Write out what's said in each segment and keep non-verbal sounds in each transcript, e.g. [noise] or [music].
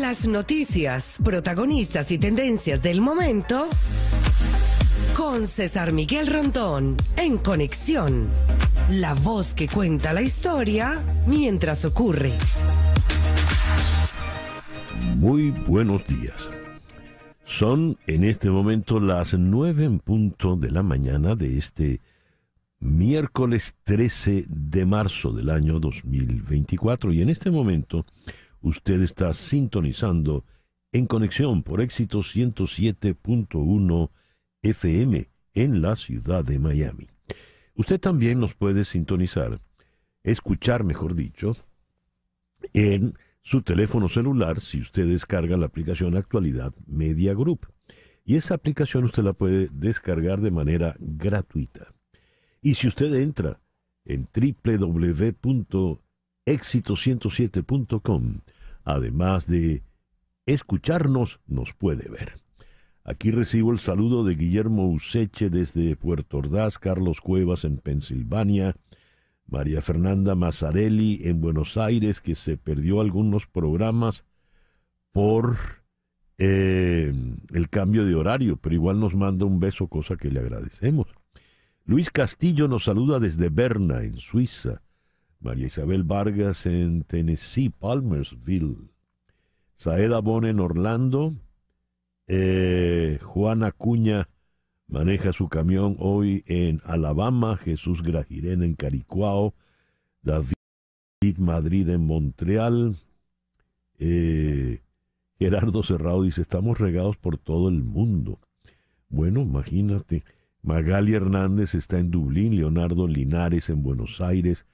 las noticias, protagonistas y tendencias del momento con César Miguel Rondón en Conexión. La voz que cuenta la historia mientras ocurre. Muy buenos días. Son en este momento las nueve en punto de la mañana de este miércoles 13 de marzo del año 2024 y en este momento Usted está sintonizando en conexión por éxito 107.1 FM en la ciudad de Miami. Usted también nos puede sintonizar, escuchar mejor dicho, en su teléfono celular si usted descarga la aplicación Actualidad Media Group. Y esa aplicación usted la puede descargar de manera gratuita. Y si usted entra en wwwexito 107com además de escucharnos, nos puede ver. Aquí recibo el saludo de Guillermo Useche desde Puerto Ordaz, Carlos Cuevas en Pensilvania, María Fernanda Mazzarelli en Buenos Aires, que se perdió algunos programas por eh, el cambio de horario, pero igual nos manda un beso, cosa que le agradecemos. Luis Castillo nos saluda desde Berna, en Suiza. María Isabel Vargas en Tennessee, Palmersville, Saeda Bon en Orlando, eh, Juana Cuña maneja su camión hoy en Alabama, Jesús Grajirén en Caricuao, David Madrid en Montreal, eh, Gerardo Cerrado dice, estamos regados por todo el mundo. Bueno, imagínate, Magali Hernández está en Dublín, Leonardo Linares en Buenos Aires,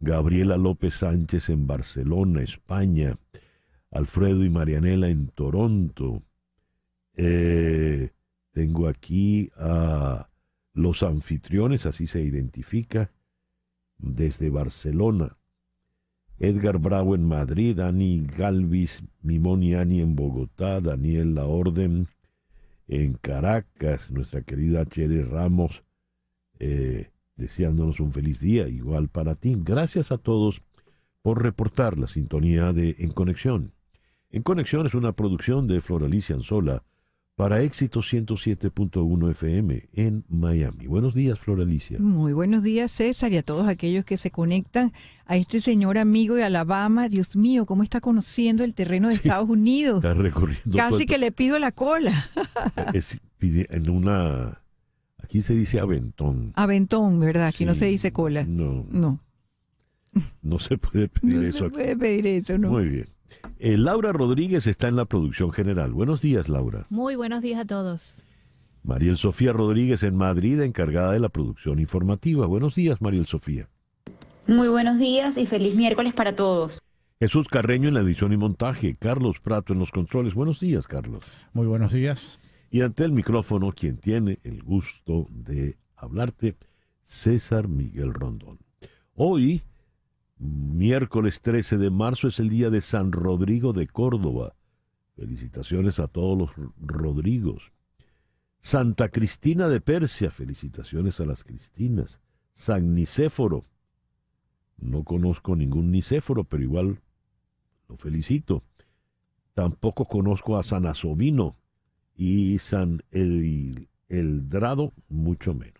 Gabriela López Sánchez en Barcelona, España, Alfredo y Marianela en Toronto. Eh, tengo aquí a los anfitriones, así se identifica, desde Barcelona. Edgar Bravo en Madrid, Ani Galvis, Mimoniani en Bogotá, Daniel La Orden en Caracas, nuestra querida Cheri Ramos eh, deseándonos un feliz día igual para ti. Gracias a todos por reportar la sintonía de En Conexión. En Conexión es una producción de Floralicia Anzola para Éxito 107.1 FM en Miami. Buenos días, Floralicia. Muy buenos días, César, y a todos aquellos que se conectan a este señor amigo de Alabama. Dios mío, cómo está conociendo el terreno de Estados Unidos. Casi que le pido la cola. en una Aquí se dice aventón. Aventón, ¿verdad? Aquí no se dice cola. No. No. se puede [laughs] pedir eso. No se puede pedir eso, ¿no? Muy bien. Eh, Laura Rodríguez está en la producción general. Buenos días, Laura. Muy buenos días a todos. Mariel Sofía Rodríguez en Madrid, encargada de la producción informativa. Buenos días, Mariel Sofía. Muy buenos días y feliz miércoles para todos. Jesús Carreño en la edición y montaje, Carlos Prato en los controles. Buenos días, Carlos. Muy buenos días. Y ante el micrófono, quien tiene el gusto de hablarte, César Miguel Rondón. Hoy, miércoles 13 de marzo, es el día de San Rodrigo de Córdoba. Felicitaciones a todos los Rodrigos. Santa Cristina de Persia, felicitaciones a las Cristinas. San Nicéforo, no conozco ningún Nicéforo, pero igual lo felicito. Tampoco conozco a San Asovino, y San el, Eldrado mucho menos.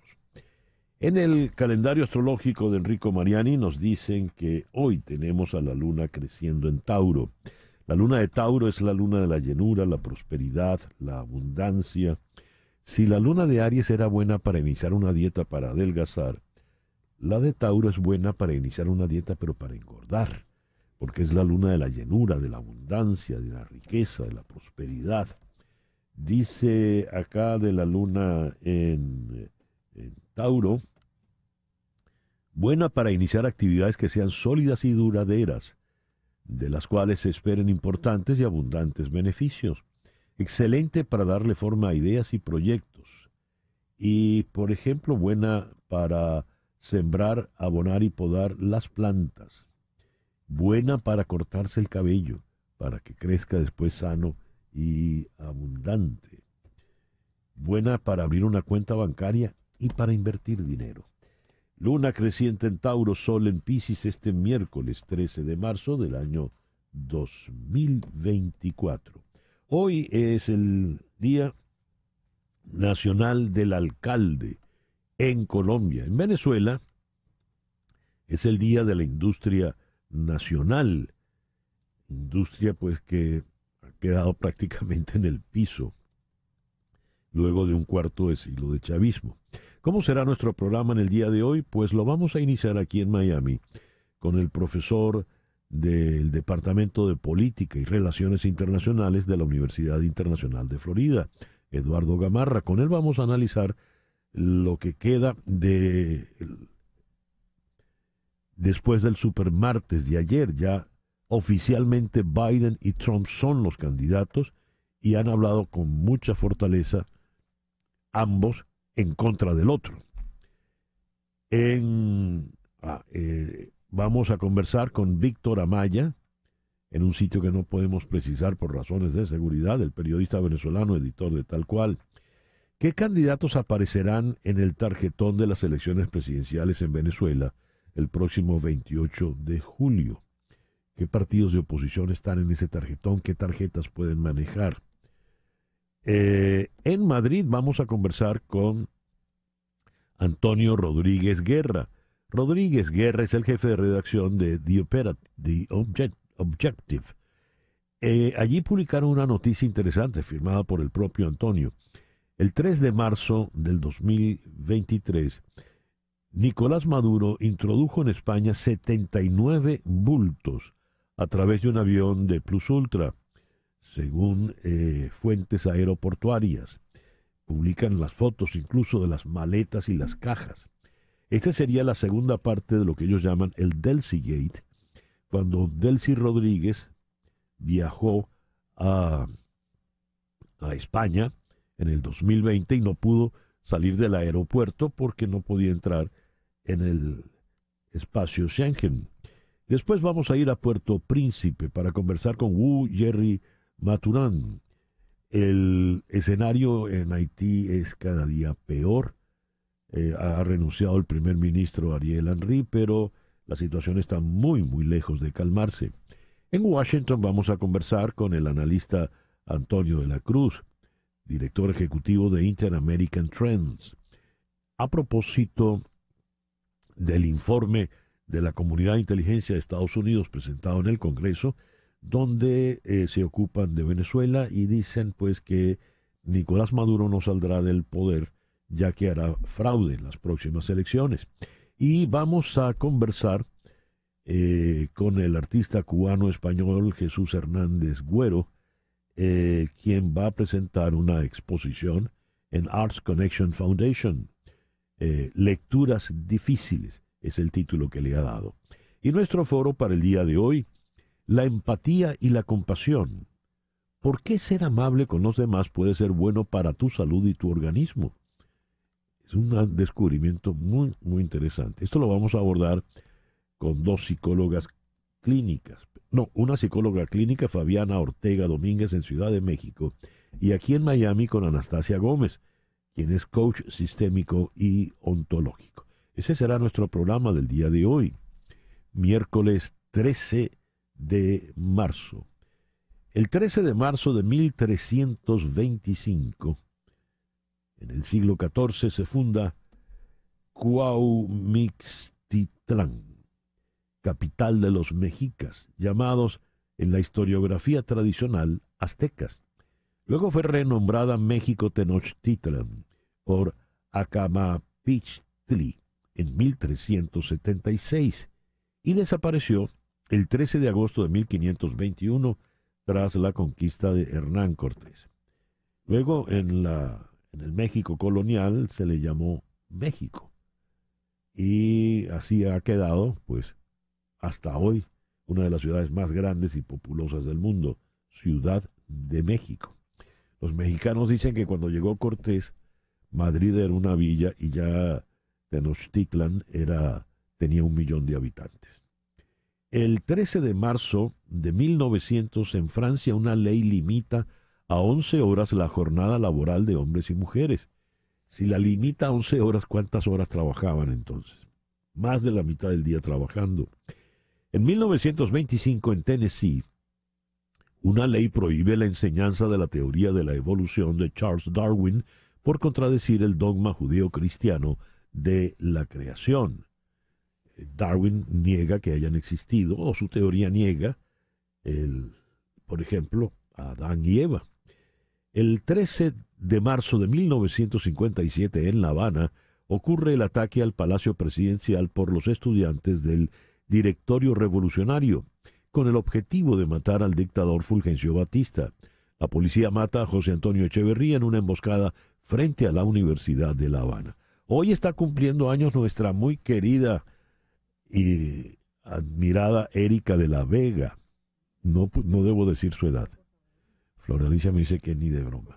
En el calendario astrológico de Enrico Mariani nos dicen que hoy tenemos a la luna creciendo en Tauro. La luna de Tauro es la luna de la llenura, la prosperidad, la abundancia. Si la luna de Aries era buena para iniciar una dieta para adelgazar, la de Tauro es buena para iniciar una dieta pero para engordar, porque es la luna de la llenura, de la abundancia, de la riqueza, de la prosperidad. Dice acá de la luna en, Tauro, buena para iniciar actividades que sean sólidas y duraderas, de las cuales se esperen importantes y abundantes beneficios. Excelente para darle forma a ideas y proyectos. Y, por ejemplo, buena para sembrar, abonar y podar las plantas. Buena para cortarse el cabello, para que crezca después sano y abundante. Buena para abrir una cuenta bancaria y para invertir dinero. Luna creciente en Tauro, Sol en Pisces este miércoles 13 de marzo del año 2024. Hoy es el Día Nacional del Alcalde en Colombia. En Venezuela es el Día de la Industria Nacional. Industria pues que quedado prácticamente en el piso luego de un cuarto de siglo de chavismo. ¿Cómo será nuestro programa en el día de hoy? Pues lo vamos a iniciar aquí en Miami con el profesor del Departamento de Política y Relaciones Internacionales de la Universidad Internacional de Florida, Eduardo Gamarra. Con él vamos a analizar lo que queda de después del supermartes de ayer, ya Oficialmente Biden y Trump son los candidatos y han hablado con mucha fortaleza ambos en contra del otro. Ah, eh, vamos a conversar con Víctor Amaya en un sitio que no podemos precisar por razones de seguridad, el periodista venezolano, editor de Tal Cual. ¿Qué candidatos aparecerán en el tarjetón de las elecciones presidenciales en Venezuela el próximo 28 de julio? qué partidos de oposición están en ese tarjetón, qué tarjetas pueden manejar. Eh, en Madrid vamos a conversar con Antonio Rodríguez Guerra. Rodríguez Guerra es el jefe de redacción de The, Objective. Eh, allí publicaron una noticia interesante firmada por el propio Antonio. El 3 de marzo del 2023, Nicolás Maduro introdujo en España 79 bultos a través de un avión de Plus Ultra, según eh, fuentes aeroportuarias. Publican las fotos incluso de las maletas y las cajas. Esta sería la segunda parte de lo que ellos llaman el Delcy Gate, cuando Delcy Rodríguez viajó a, a España en el 2020 y no pudo salir del aeropuerto porque no podía entrar en el espacio Schengen. Después vamos a ir a Puerto Príncipe para conversar con Wu Jerry Maturán. El escenario en Haití es cada día peor. Eh, ha renunciado el primer ministro Ariel Henry, pero la situación está muy, muy lejos de calmarse. En Washington vamos a conversar con el analista Antonio de la Cruz, director ejecutivo de Inter-American Trends, a propósito del informe de la Comunidad de Inteligencia de Estados Unidos presentado en el Congreso, donde eh, se ocupan de Venezuela y dicen pues que Nicolás Maduro no saldrá del poder ya que hará fraude en las próximas elecciones. Y vamos a conversar eh, con el artista cubano español Jesús Hernández Güero, eh, quien va a presentar una exposición en Arts Connection Foundation, Lecturas Difíciles es el título que le ha dado. Y nuestro foro para el día de hoy, la empatía y la compasión. ¿Por qué ser amable con los demás puede ser bueno para tu salud y tu organismo? Es un descubrimiento muy, muy interesante. Esto lo vamos a abordar con dos psicólogas clínicas. No, una psicóloga clínica, Fabiana Ortega Domínguez, en Ciudad de México, y aquí en Miami con Anastasia Gómez, quien es coach sistémico y ontológico. Ese será nuestro programa del día de hoy, miércoles 13 de marzo. El 13 de marzo de 1325, en el siglo XIV, se funda Cuaumixtitlán, capital de los mexicas, llamados en la historiografía tradicional aztecas. Luego fue renombrada México Tenochtitlán por Acamapichtli en 1376 y desapareció el 13 de agosto de 1521 tras la conquista de Hernán Cortés. Luego en, la, en el México colonial se le llamó México y así ha quedado pues hasta hoy una de las ciudades más grandes y populosas del mundo, Ciudad de México. Los mexicanos dicen que cuando llegó Cortés, Madrid era una villa y ya Tenochtitlan tenía un millón de habitantes. El 13 de marzo de 1900 en Francia una ley limita a 11 horas la jornada laboral de hombres y mujeres. Si la limita a 11 horas, ¿cuántas horas trabajaban entonces? Más de la mitad del día trabajando. En 1925 en Tennessee, una ley prohíbe la enseñanza de la teoría de la evolución de Charles Darwin por contradecir el dogma judío cristiano de la creación. Darwin niega que hayan existido, o su teoría niega, el, por ejemplo, a Adán y Eva. El 13 de marzo de 1957 en La Habana ocurre el ataque al Palacio Presidencial por los estudiantes del Directorio Revolucionario, con el objetivo de matar al dictador Fulgencio Batista. La policía mata a José Antonio Echeverría en una emboscada frente a la Universidad de La Habana. Hoy está cumpliendo años nuestra muy querida y admirada Erika de la Vega. No, debo decir su edad. Floralicia me dice que ni de broma.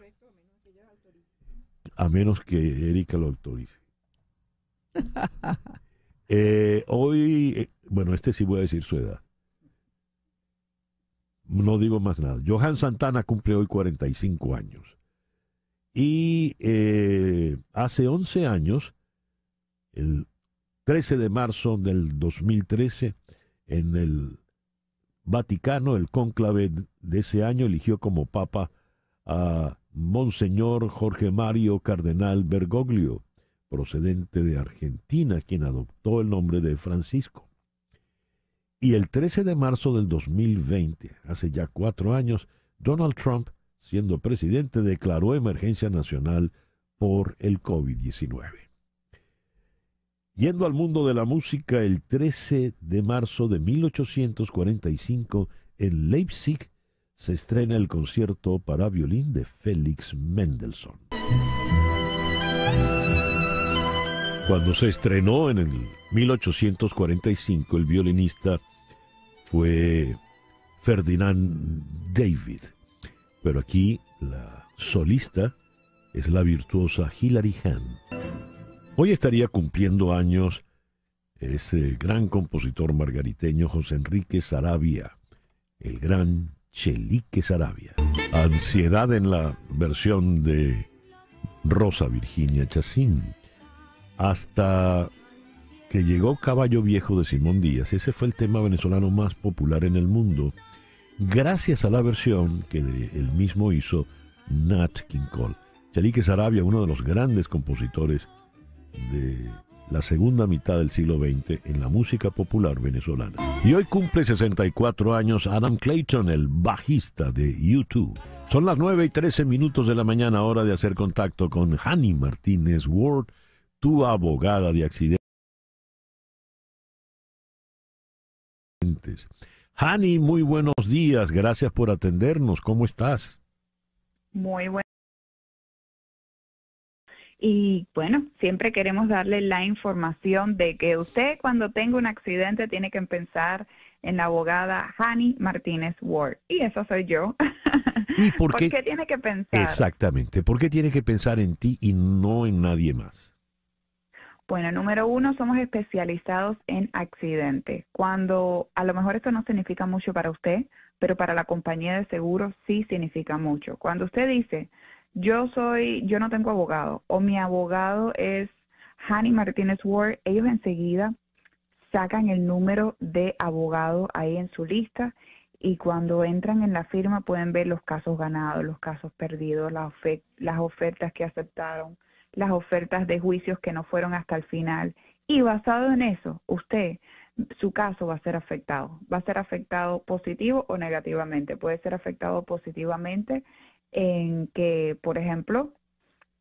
A menos que Erika lo autorice. [laughs] Eh, hoy, eh, bueno, este sí voy a decir su edad. No digo más nada. Johan Santana cumple hoy 45 años. Y eh, hace 11 años, el 13 de marzo del 2013, en el Vaticano, el cónclave de ese año eligió como papa a Monseñor Jorge Mario Cardenal Bergoglio, procedente de Argentina, quien adoptó el nombre de Francisco. Y el 13 de marzo del 2020, hace ya cuatro años, Donald Trump siendo presidente, declaró emergencia nacional por el COVID-19. Yendo al mundo de la música, el 13 de marzo de 1845 en Leipzig se estrena el concierto para violín de Félix Mendelssohn. Cuando se estrenó en el 1845, el violinista fue Ferdinand David. Pero aquí la solista es la virtuosa Hilary Hahn. Hoy estaría cumpliendo años ese gran compositor margariteño José Enrique Sarabia, el gran Chelique Sarabia. Ansiedad en la versión de Rosa Virginia Chacín. Hasta que llegó Caballo Viejo de Simón Díaz. Ese fue el tema venezolano más popular en el mundo gracias a la versión que él mismo hizo Nat King Cole. Chalique Sarabia, uno de los grandes compositores de la segunda mitad del siglo XX en la música popular venezolana. Y hoy cumple 64 años Adam Clayton, el bajista de U2. Son las 9 y 13 minutos de la mañana, hora de hacer contacto con Hani Martínez Ward, tu abogada de accidentes. Hani, muy buenos días, gracias por atendernos, ¿cómo estás? Muy bueno. Y bueno, siempre queremos darle la información de que usted cuando tenga un accidente tiene que pensar en la abogada Hani Martínez Ward. Y eso soy yo. ¿Y por [laughs] ¿Por qué tiene que pensar? Exactamente, ¿por qué tiene que pensar en ti y no en nadie más? Bueno, número uno, somos especializados en accidentes. Cuando a lo mejor esto no significa mucho para usted, pero para la compañía de seguros sí significa mucho. Cuando usted dice, yo soy, yo no tengo abogado, o mi abogado es Hanny Martínez Ward, ellos enseguida sacan el número de abogado ahí en su lista y cuando entran en la firma pueden ver los casos ganados, los casos perdidos, las, ofertas que aceptaron, las ofertas de juicios que no fueron hasta el final. Y basado en eso, usted, su caso va a ser afectado. Va a ser afectado positivo o negativamente. Puede ser afectado positivamente en que, por ejemplo,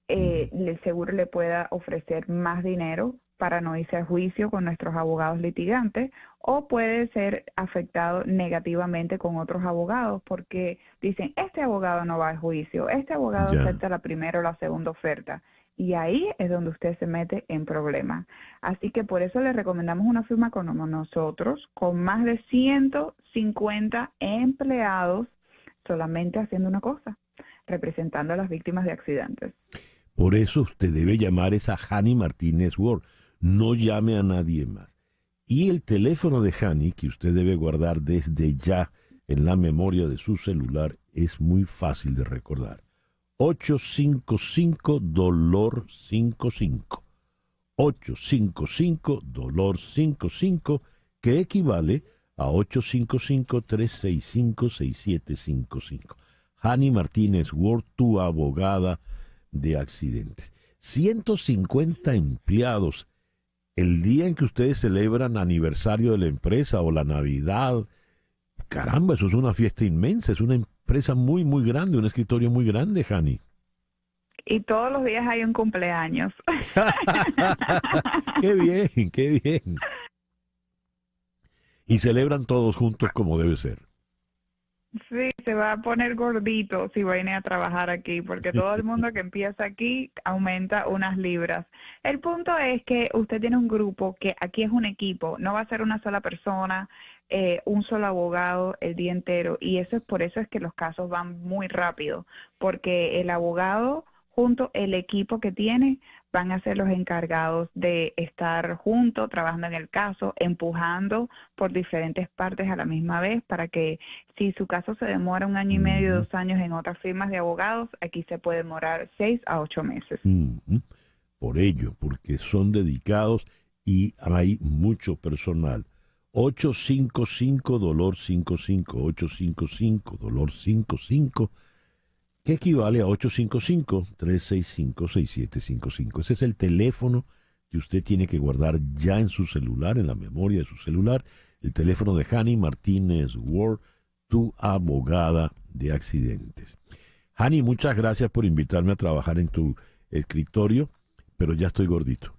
eh, el seguro le pueda ofrecer más dinero para no irse a juicio con nuestros abogados litigantes o puede ser afectado negativamente con otros abogados porque dicen, este abogado no va a juicio, este abogado acepta la primera o la segunda oferta. Y ahí es donde usted se mete en problemas. Así que por eso le recomendamos una firma como nosotros, con más de 150 empleados, solamente haciendo una cosa, representando a las víctimas de accidentes. Por eso usted debe llamar esa a Hani Martínez Ward. No llame a nadie más. Y el teléfono de Hani, que usted debe guardar desde ya en la memoria de su celular, es muy fácil de recordar. 855 dolor 55. 855 dolor 55 que equivale a 855 365 6755. Hani Martínez Ward, tu abogada de accidentes. 150 empleados. El día en que ustedes celebran aniversario de la empresa o la Navidad, caramba, eso es una fiesta inmensa, es una empresa muy, muy grande, un escritorio muy grande, Hani. Y todos los días hay un cumpleaños. [laughs] qué bien, qué bien. Y celebran todos juntos como debe ser. Sí, se va a poner gordito si viene a trabajar aquí, porque todo el mundo que [laughs] empieza aquí aumenta unas libras. El punto es que usted tiene un grupo que aquí es un equipo, no va a ser una sola persona, eh, un solo abogado el día entero y eso es por eso es que los casos van muy rápido, porque el abogado junto el equipo que tiene van a ser los encargados de estar juntos, trabajando en el caso, empujando por diferentes partes a la misma vez para que si su caso se demora un año y medio, dos años en otras firmas de abogados, aquí se puede demorar seis a ocho meses. Por ello, porque son dedicados y hay mucho personal. 855 dolor 55, 855 dolor 55, que equivale a 855 365 6755. Ese es el teléfono que usted tiene que guardar ya en su celular, en la memoria de su celular, el teléfono de Hani Martínez Ward, tu abogada de accidentes. Hani, muchas gracias por invitarme a trabajar en tu escritorio, pero ya estoy gordito.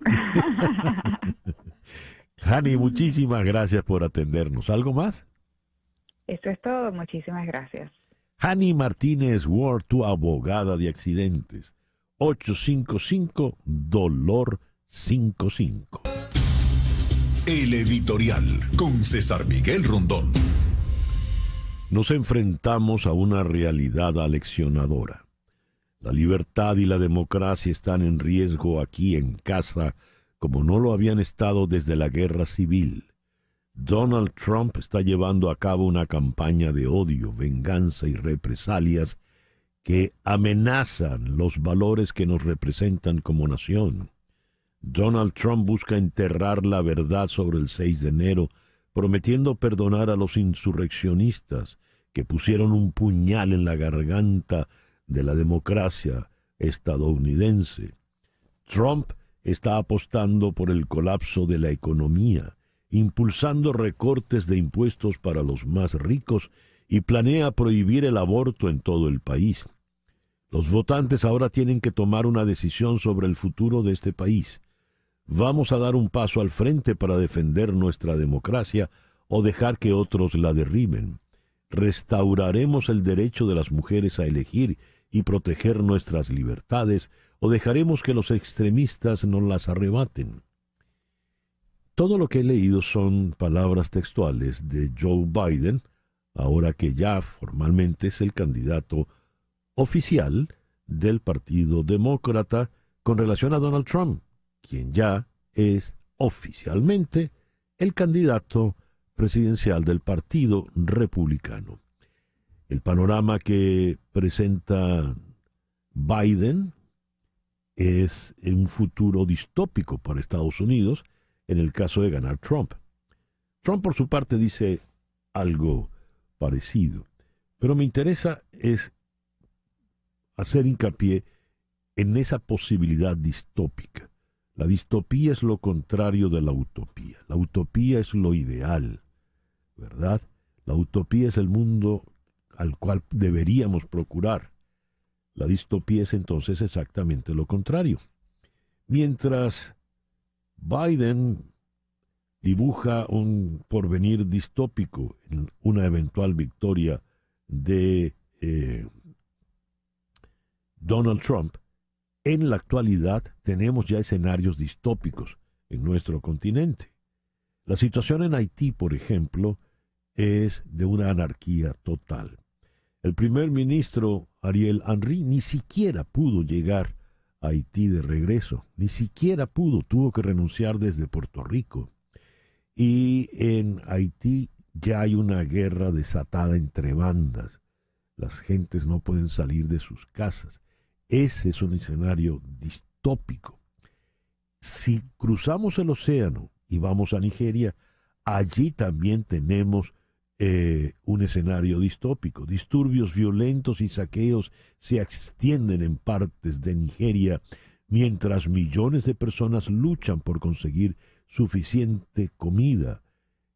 [laughs] Hani, muchísimas gracias por atendernos. ¿Algo más? Eso es todo, muchísimas gracias. Hani Martínez Ward, tu abogada de accidentes. 855 Dolor 55. El editorial con César Miguel Rondón. Nos enfrentamos a una realidad aleccionadora. La libertad y la democracia están en riesgo aquí en casa como no lo habían estado desde la guerra civil. Donald Trump está llevando a cabo una campaña de odio, venganza y represalias que amenazan los valores que nos representan como nación. Donald Trump busca enterrar la verdad sobre el 6 de enero, prometiendo perdonar a los insurreccionistas que pusieron un puñal en la garganta de la democracia estadounidense. Trump está apostando por el colapso de la economía, impulsando recortes de impuestos para los más ricos y planea prohibir el aborto en todo el país. Los votantes ahora tienen que tomar una decisión sobre el futuro de este país. ¿Vamos a dar un paso al frente para defender nuestra democracia o dejar que otros la derriben? ¿Restauraremos el derecho de las mujeres a elegir y proteger nuestras libertades o dejaremos que los extremistas nos las arrebaten? Todo lo que he leído son palabras textuales de Joe Biden, ahora que ya formalmente es el candidato oficial del Partido Demócrata con relación a Donald Trump, quien ya es oficialmente el candidato presidencial del Partido Republicano. El panorama que presenta Biden es un futuro distópico para Estados Unidos en el caso de ganar Trump. Trump por su parte dice algo parecido, pero me interesa es hacer hincapié en esa posibilidad distópica. La distopía es lo contrario de la utopía. La utopía es lo ideal, ¿verdad? La utopía es el mundo al cual deberíamos procurar. La distopía es entonces exactamente lo contrario. Mientras Biden dibuja un porvenir distópico en una eventual victoria de eh, Donald Trump, en la actualidad tenemos ya escenarios distópicos en nuestro continente. La situación en Haití, por ejemplo, es de una anarquía total. El primer ministro Ariel Henry ni siquiera pudo llegar a Haití de regreso, ni siquiera pudo, tuvo que renunciar desde Puerto Rico. Y en Haití ya hay una guerra desatada entre bandas. Las gentes no pueden salir de sus casas. Ese es un escenario distópico. Si cruzamos el océano y vamos a Nigeria, allí también tenemos eh, un escenario distópico. Disturbios violentos y saqueos se extienden en partes de Nigeria mientras millones de personas luchan por conseguir suficiente comida.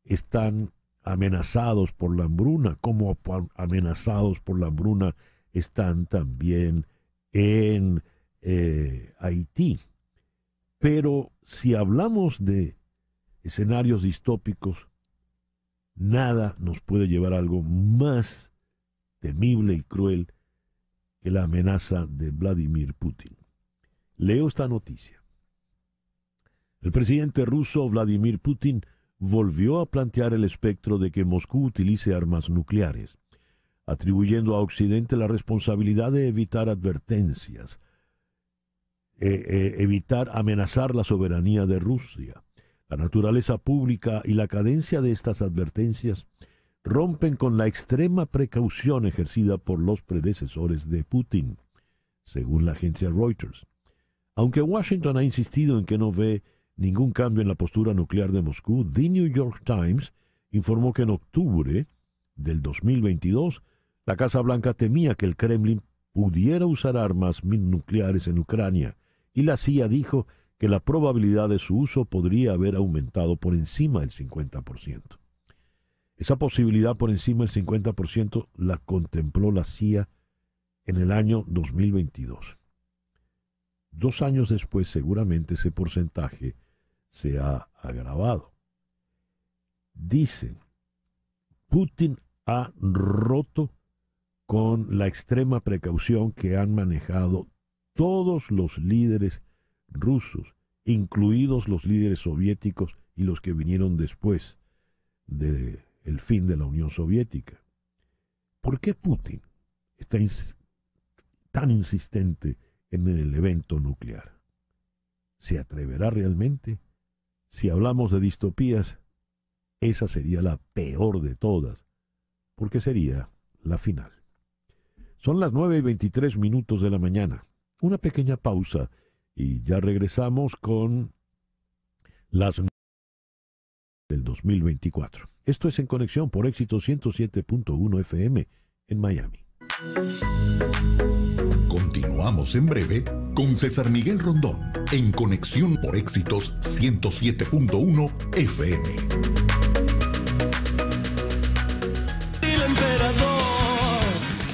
Están amenazados por la hambruna, como amenazados por la hambruna están también en eh, Haití. Pero si hablamos de escenarios distópicos, Nada nos puede llevar a algo más temible y cruel que la amenaza de Vladimir Putin. Leo esta noticia. El presidente ruso Vladimir Putin volvió a plantear el espectro de que Moscú utilice armas nucleares, atribuyendo a Occidente la responsabilidad de evitar advertencias, eh, eh, evitar amenazar la soberanía de Rusia. La naturaleza pública y la cadencia de estas advertencias rompen con la extrema precaución ejercida por los predecesores de Putin, según la agencia Reuters. Aunque Washington ha insistido en que no ve ningún cambio en la postura nuclear de Moscú, The New York Times informó que en octubre del 2022 la Casa Blanca temía que el Kremlin pudiera usar armas nucleares en Ucrania y la CIA dijo que la probabilidad de su uso podría haber aumentado por encima del 50%. Esa posibilidad por encima del 50% la contempló la CIA en el año 2022. Dos años después seguramente ese porcentaje se ha agravado. Dicen, Putin ha roto con la extrema precaución que han manejado todos los líderes rusos, incluidos los líderes soviéticos y los que vinieron después del fin de la Unión Soviética. ¿Por qué Putin está tan insistente en el evento nuclear? ¿Se atreverá realmente? Si hablamos de distopías, esa sería la peor de todas, porque sería la final. Son las 9 y 23 minutos de la mañana. Una pequeña pausa y ya regresamos con las del 2024. Esto es en conexión por Éxitos 107.1 FM en Miami. Continuamos en breve con César Miguel Rondón en conexión por éxitos 107.1 FM.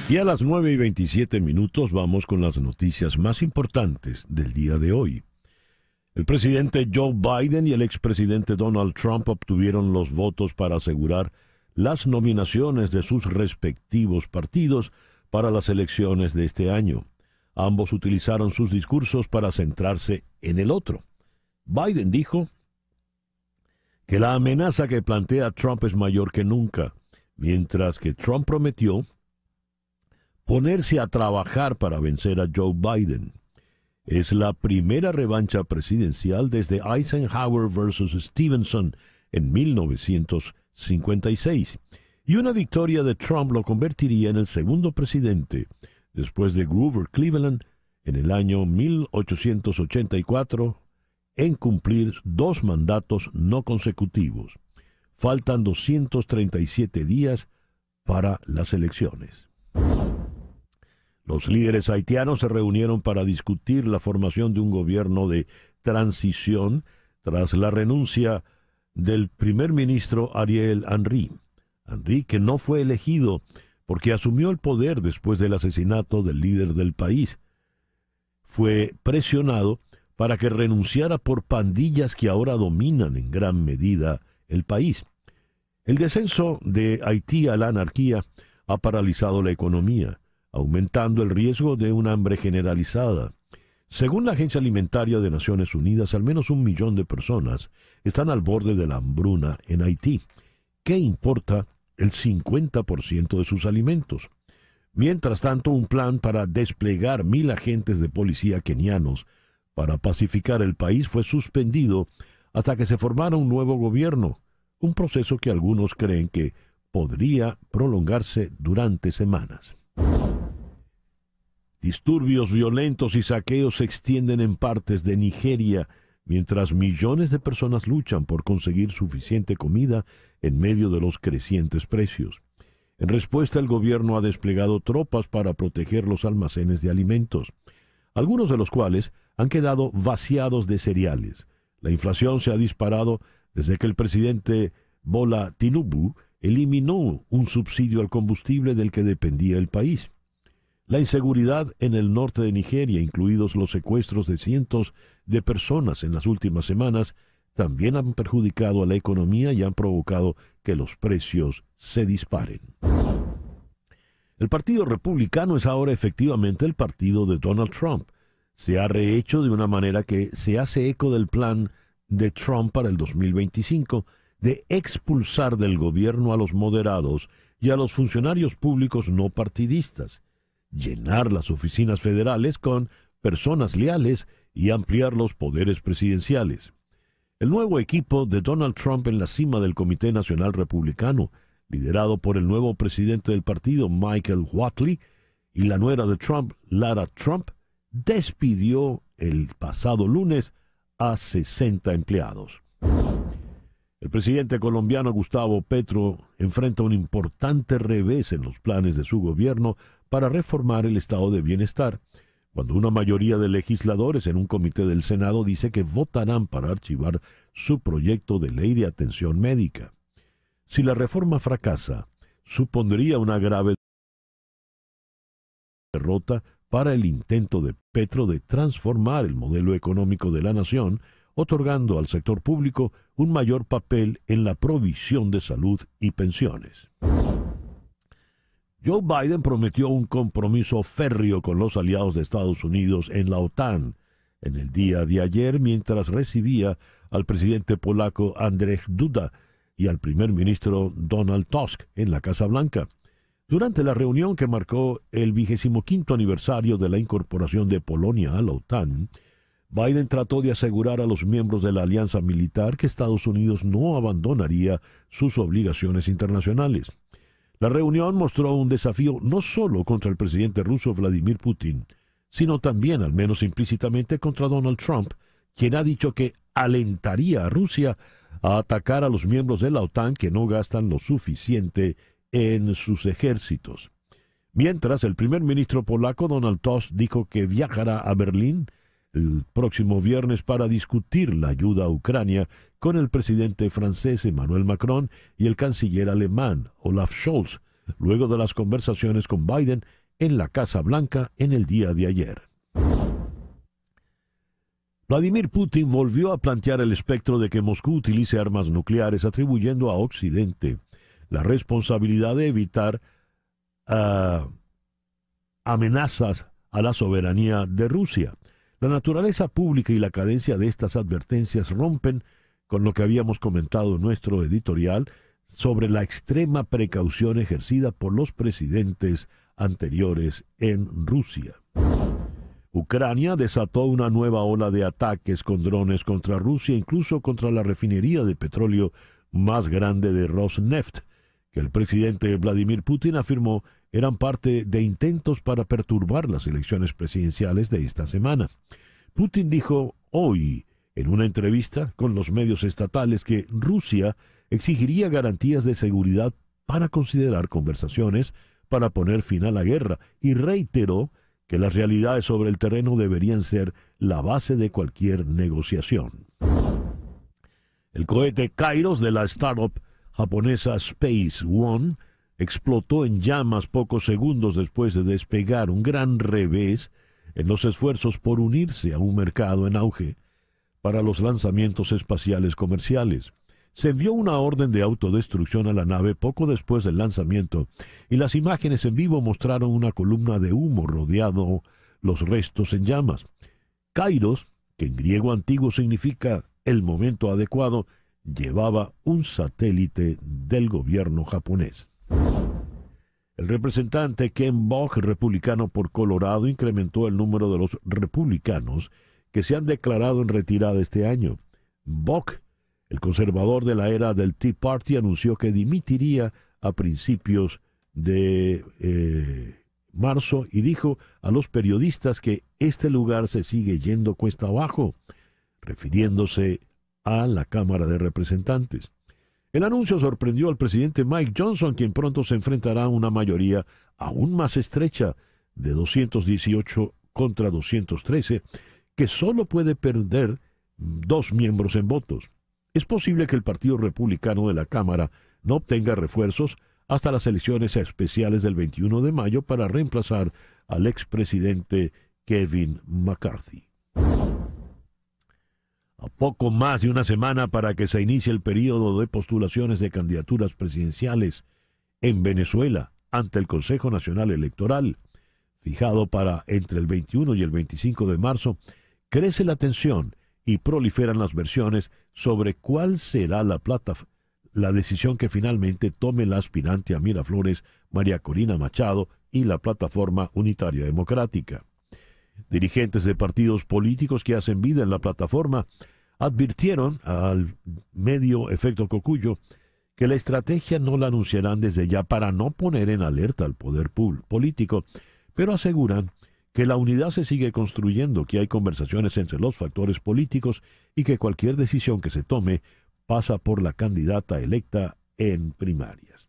Y a las 9 y 27 minutos vamos con las noticias más importantes del día de hoy. El presidente Joe Biden y el expresidente Donald Trump obtuvieron los votos para asegurar las nominaciones de sus respectivos partidos para las elecciones de este año. Ambos utilizaron sus discursos para centrarse en el otro. Biden dijo que la amenaza que plantea Trump es mayor que nunca, mientras que Trump prometió ponerse a trabajar para vencer a Joe Biden. Es la primera revancha presidencial desde Eisenhower versus Stevenson en 1956, y una victoria de Trump lo convertiría en el segundo presidente, después de Grover Cleveland, en el año 1884, en cumplir dos mandatos no consecutivos. Faltan 237 días para las elecciones. Los líderes haitianos se reunieron para discutir la formación de un gobierno de transición tras la renuncia del primer ministro Ariel Henry. Henry, que no fue elegido porque asumió el poder después del asesinato del líder del país, fue presionado para que renunciara por pandillas que ahora dominan en gran medida el país. El descenso de Haití a la anarquía ha paralizado la economía aumentando el riesgo de una hambre generalizada. Según la Agencia Alimentaria de Naciones Unidas, al menos un millón de personas están al borde de la hambruna en Haití. que importa el 50% de sus alimentos? Mientras tanto, un plan para desplegar mil agentes de policía kenianos para pacificar el país fue suspendido hasta que se formara un nuevo gobierno, un proceso que algunos creen que podría prolongarse durante semanas. Disturbios violentos y saqueos se extienden en partes de Nigeria, mientras millones de personas luchan por conseguir suficiente comida en medio de los crecientes precios. En respuesta, el gobierno ha desplegado tropas para proteger los almacenes de alimentos, algunos de los cuales han quedado vaciados de cereales. La inflación se ha disparado desde que el presidente Bola Tinubu eliminó un subsidio al combustible del que dependía el país. La inseguridad en el norte de Nigeria, incluidos los secuestros de cientos de personas en las últimas semanas, también han perjudicado a la economía y han provocado que los precios se disparen. El Partido Republicano es ahora efectivamente el partido de Donald Trump. Se ha rehecho de una manera que se hace eco del plan de Trump para el 2025 de expulsar del gobierno a los moderados y a los funcionarios públicos no partidistas, llenar las oficinas federales con personas leales y ampliar los poderes presidenciales. El nuevo equipo de Donald Trump en la cima del Comité Nacional Republicano, liderado por el nuevo presidente del partido, Michael Watley, y la nuera de Trump, Lara Trump, despidió el pasado lunes a 60 empleados. El presidente colombiano Gustavo Petro enfrenta un importante revés en los planes de su gobierno para reformar el estado de bienestar, cuando una mayoría de legisladores en un comité del Senado dice que votarán para archivar su proyecto de ley de atención médica. Si la reforma fracasa, supondría una grave derrota para el intento de Petro de transformar el modelo económico de la nación otorgando al sector público un mayor papel en la provisión de salud y pensiones. Joe Biden prometió un compromiso férreo con los aliados de Estados Unidos en la OTAN en el día de ayer mientras recibía al presidente polaco Andrzej Duda y al primer ministro Donald Tusk en la Casa Blanca. Durante la reunión que marcó el vigésimo quinto aniversario de la incorporación de Polonia a la OTAN, Biden trató de asegurar a los miembros de la alianza militar que Estados Unidos no abandonaría sus obligaciones internacionales. La reunión mostró un desafío no solo contra el presidente ruso Vladimir Putin, sino también, al menos implícitamente, contra Donald Trump, quien ha dicho que alentaría a Rusia a atacar a los miembros de la OTAN que no gastan lo suficiente en sus ejércitos. Mientras, el primer ministro polaco Donald Tusk dijo que viajará a Berlín el próximo viernes para discutir la ayuda a Ucrania con el presidente francés Emmanuel Macron y el canciller alemán Olaf Scholz, luego de las conversaciones con Biden en la Casa Blanca en el día de ayer. Vladimir Putin volvió a plantear el espectro de que Moscú utilice armas nucleares atribuyendo a Occidente la responsabilidad de evitar ah, amenazas a la soberanía de Rusia. La naturaleza pública y la cadencia de estas advertencias rompen con lo que habíamos comentado en nuestro editorial sobre la extrema precaución ejercida por los presidentes anteriores en Rusia. Ucrania desató una nueva ola de ataques con drones contra Rusia, incluso contra la refinería de petróleo más grande de Rosneft, el presidente Vladimir Putin afirmó eran parte de intentos para perturbar las elecciones presidenciales de esta semana. Putin dijo hoy, en una entrevista con los medios estatales, que Rusia exigiría garantías de seguridad para considerar conversaciones para poner fin a la guerra y reiteró que las realidades sobre el terreno deberían ser la base de cualquier negociación. El cohete Kairos de la startup japonesa Space One explotó en llamas pocos segundos después de despegar un gran revés en los esfuerzos por unirse a un mercado en auge para los lanzamientos espaciales comerciales. Se envió una orden de autodestrucción a la nave poco después del lanzamiento y las imágenes en vivo mostraron una columna de humo rodeado los restos en llamas. Kairos, que en griego antiguo significa el momento adecuado, llevaba un satélite del gobierno japonés. El representante Ken Bok, republicano por Colorado, incrementó el número de los republicanos que se han declarado en retirada este año. Bok, el conservador de la era del Tea Party, anunció que dimitiría a principios de eh, marzo y dijo a los periodistas que este lugar se sigue yendo cuesta abajo, refiriéndose a la Cámara de Representantes. El anuncio sorprendió al presidente Mike Johnson, quien pronto se enfrentará a una mayoría aún más estrecha de 218 contra 213, que solo puede perder dos miembros en votos. Es posible que el Partido Republicano de la Cámara no obtenga refuerzos hasta las elecciones especiales del 21 de mayo para reemplazar al expresidente Kevin McCarthy poco más de una semana para que se inicie el periodo de postulaciones de candidaturas presidenciales en Venezuela ante el Consejo Nacional Electoral, fijado para entre el 21 y el 25 de marzo, crece la tensión y proliferan las versiones sobre cuál será la la decisión que finalmente tome la aspirante a Miraflores, María Corina Machado y la plataforma unitaria democrática. Dirigentes de partidos políticos que hacen vida en la plataforma advirtieron al medio efecto Cocuyo que la estrategia no la anunciarán desde ya para no poner en alerta al poder político, pero aseguran que la unidad se sigue construyendo, que hay conversaciones entre los factores políticos y que cualquier decisión que se tome pasa por la candidata electa en primarias.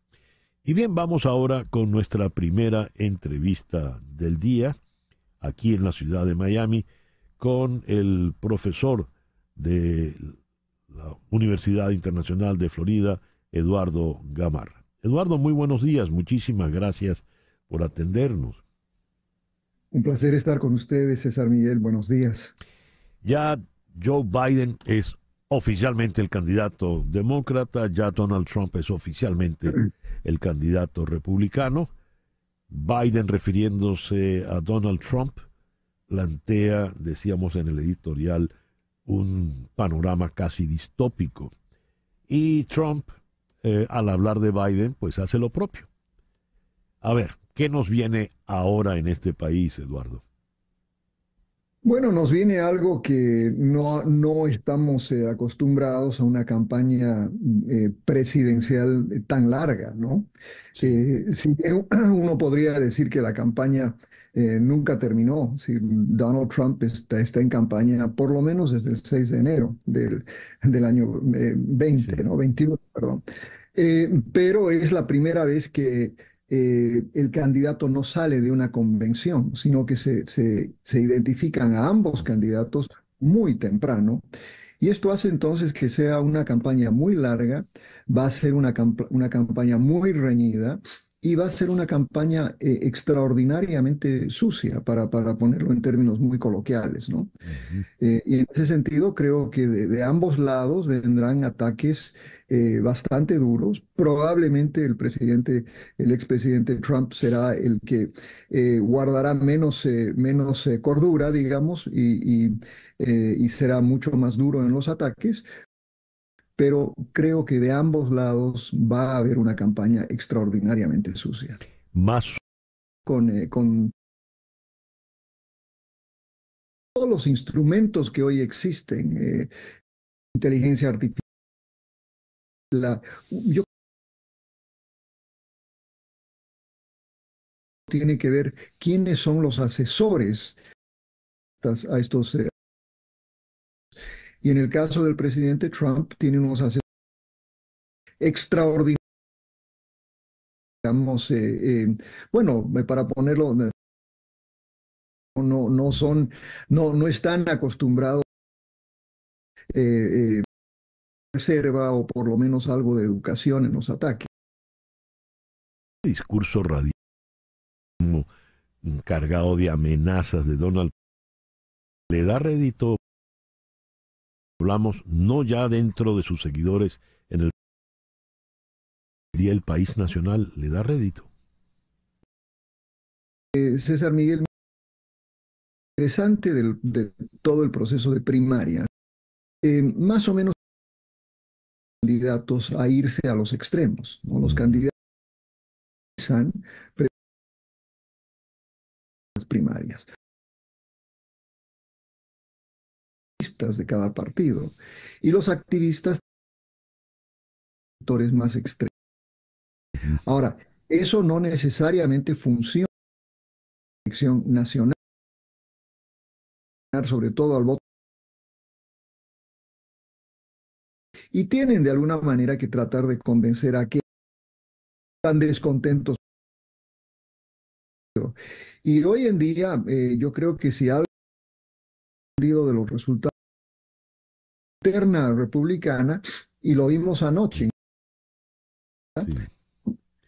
Y bien, vamos ahora con nuestra primera entrevista del día, aquí en la ciudad de Miami, con el profesor de la Universidad Internacional de Florida, Eduardo Gamar Eduardo, muy buenos días, muchísimas gracias por atendernos. Un placer estar con ustedes, César Miguel, buenos días. Ya Joe Biden es oficialmente el candidato demócrata, ya Donald Trump es oficialmente el candidato republicano. Biden refiriéndose a Donald Trump plantea, decíamos en el editorial, un panorama casi distópico. Y Trump, eh, al hablar de Biden, pues hace lo propio. A ver, ¿qué nos viene ahora en este país, Eduardo? Bueno, nos viene algo que no, no estamos eh, acostumbrados a una campaña eh, presidencial tan larga, ¿no? si uno podría decir que la campaña eh, nunca terminó. si Donald Trump está, está, en campaña por lo menos desde el 6 de enero del, del año 20, eh, ¿no? 21, perdón. Eh, pero es la primera vez que el candidato no sale de una convención, sino que se, se, se identifican a ambos candidatos muy temprano. Y esto hace entonces que sea una campaña muy larga, va a ser una, una campaña muy reñida, y va a ser una campaña eh, extraordinariamente sucia, para, para, ponerlo en términos muy coloquiales. ¿no? Eh, y en ese sentido creo que de, ambos lados vendrán ataques eh, bastante duros. Probablemente el presidente, el expresidente Trump será el que guardará menos, menos cordura, digamos, y será mucho más duro en los ataques, pero creo que de ambos lados va a haber una campaña extraordinariamente sucia. Más. Con, eh, con todos los instrumentos que hoy existen, eh, inteligencia artificial, la, yo tiene que ver quiénes son los asesores a estos eh, y en el caso del presidente Trump, tiene unos asesores extraordinarios, digamos, eh, eh, bueno, eh, para ponerlo, no, no son, no, no están acostumbrados a eh, reserva o por lo menos algo de educación en los ataques. Discurso radio, cargado de amenazas de Donald le da rédito hablamos no ya dentro de sus seguidores en el el país nacional le da rédito. Eh, César Miguel, interesante de todo el proceso de primaria, eh, más o menos candidatos a irse a los extremos, ¿no? los candidatos, a las primarias. de cada partido. Y los activistas sectores más extremos. Ahora, eso no necesariamente funciona en la elección nacional, sobre todo al voto. Y tienen de alguna manera que tratar de convencer a que están descontentos. Y hoy en día, eh, yo creo que si algo de los resultados interna republicana, y lo vimos anoche,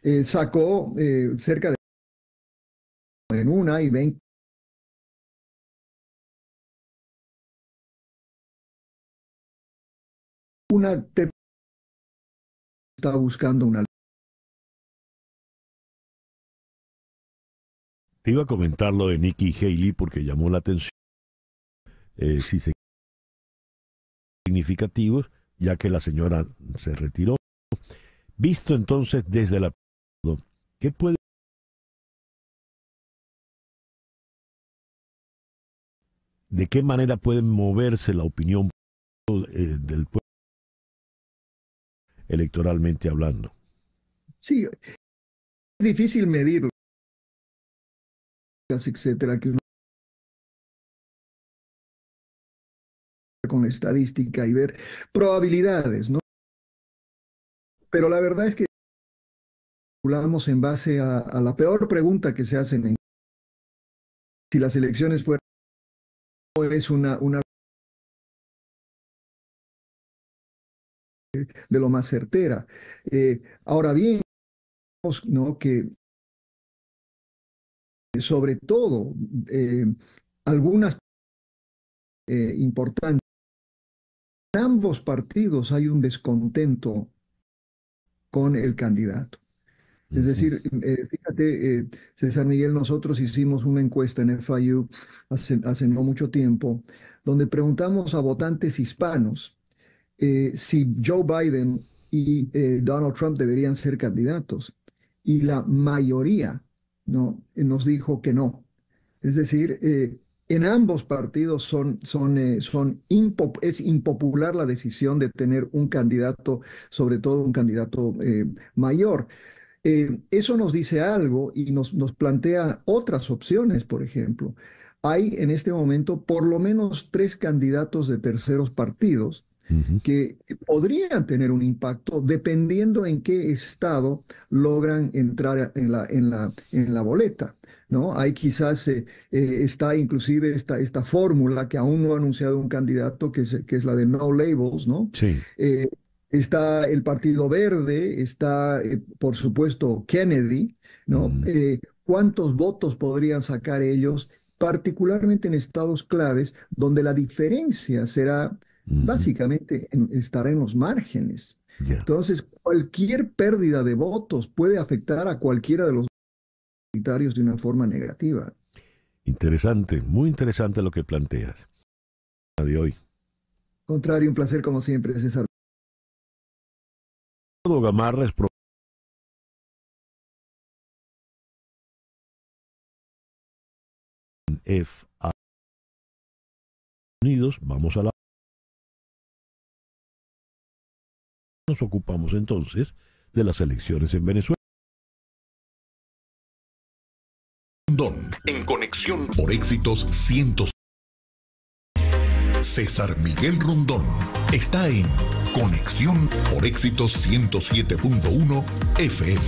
eh, sacó eh, cerca de en una y veinte una te está buscando una te iba a comentar lo de Nikki Haley porque llamó la atención eh, si se significativos, ya que la señora se retiró. Visto entonces desde la... ¿Qué puede... ¿De qué manera puede moverse la opinión eh, del pueblo electoralmente hablando? Sí, es difícil medir, etcétera, que con estadística y ver probabilidades, ¿no? Pero la verdad es que calculamos en base a, la peor pregunta que se hacen en si las elecciones fueran es una, una de lo más certera. Eh, ahora bien, ¿no? que sobre todo eh, algunas eh, importantes en ambos partidos hay un descontento con el candidato. Es decir, eh, eh, fíjate, eh, César Miguel, nosotros hicimos una encuesta en FIU hace, hace no mucho tiempo, donde preguntamos a votantes hispanos si Joe Biden y Donald Trump deberían ser candidatos. Y la mayoría nos dijo que no. Es decir, en ambos partidos eh, es impopular la decisión de tener un candidato, sobre todo un candidato eh, mayor. Eh, eso nos dice algo y nos, plantea otras opciones, por ejemplo. Hay en este momento por lo menos tres candidatos de terceros partidos que podrían tener un impacto dependiendo en qué estado logran entrar en la boleta. ¿no? Hay quizás, eh, eh, está inclusive esta, esta fórmula que aún no ha anunciado un candidato, que es, que es la de no labels, ¿no? Sí. Eh, está el Partido Verde, está, por supuesto, Kennedy, ¿no? Mm. ¿Cuántos votos podrían sacar ellos, particularmente en estados claves, donde la diferencia será, mm-hmm. básicamente, estar estará en los márgenes? Entonces, cualquier pérdida de votos puede afectar a cualquiera de los de una forma negativa. Interesante, muy interesante lo que planteas. De hoy. Contrario, un placer como siempre, César. Gamarra es Unidos, vamos a la nos ocupamos entonces de las elecciones en Venezuela. En conexión por éxitos cientos. César Miguel Rondón está en Conexión por éxitos 107.1 FM.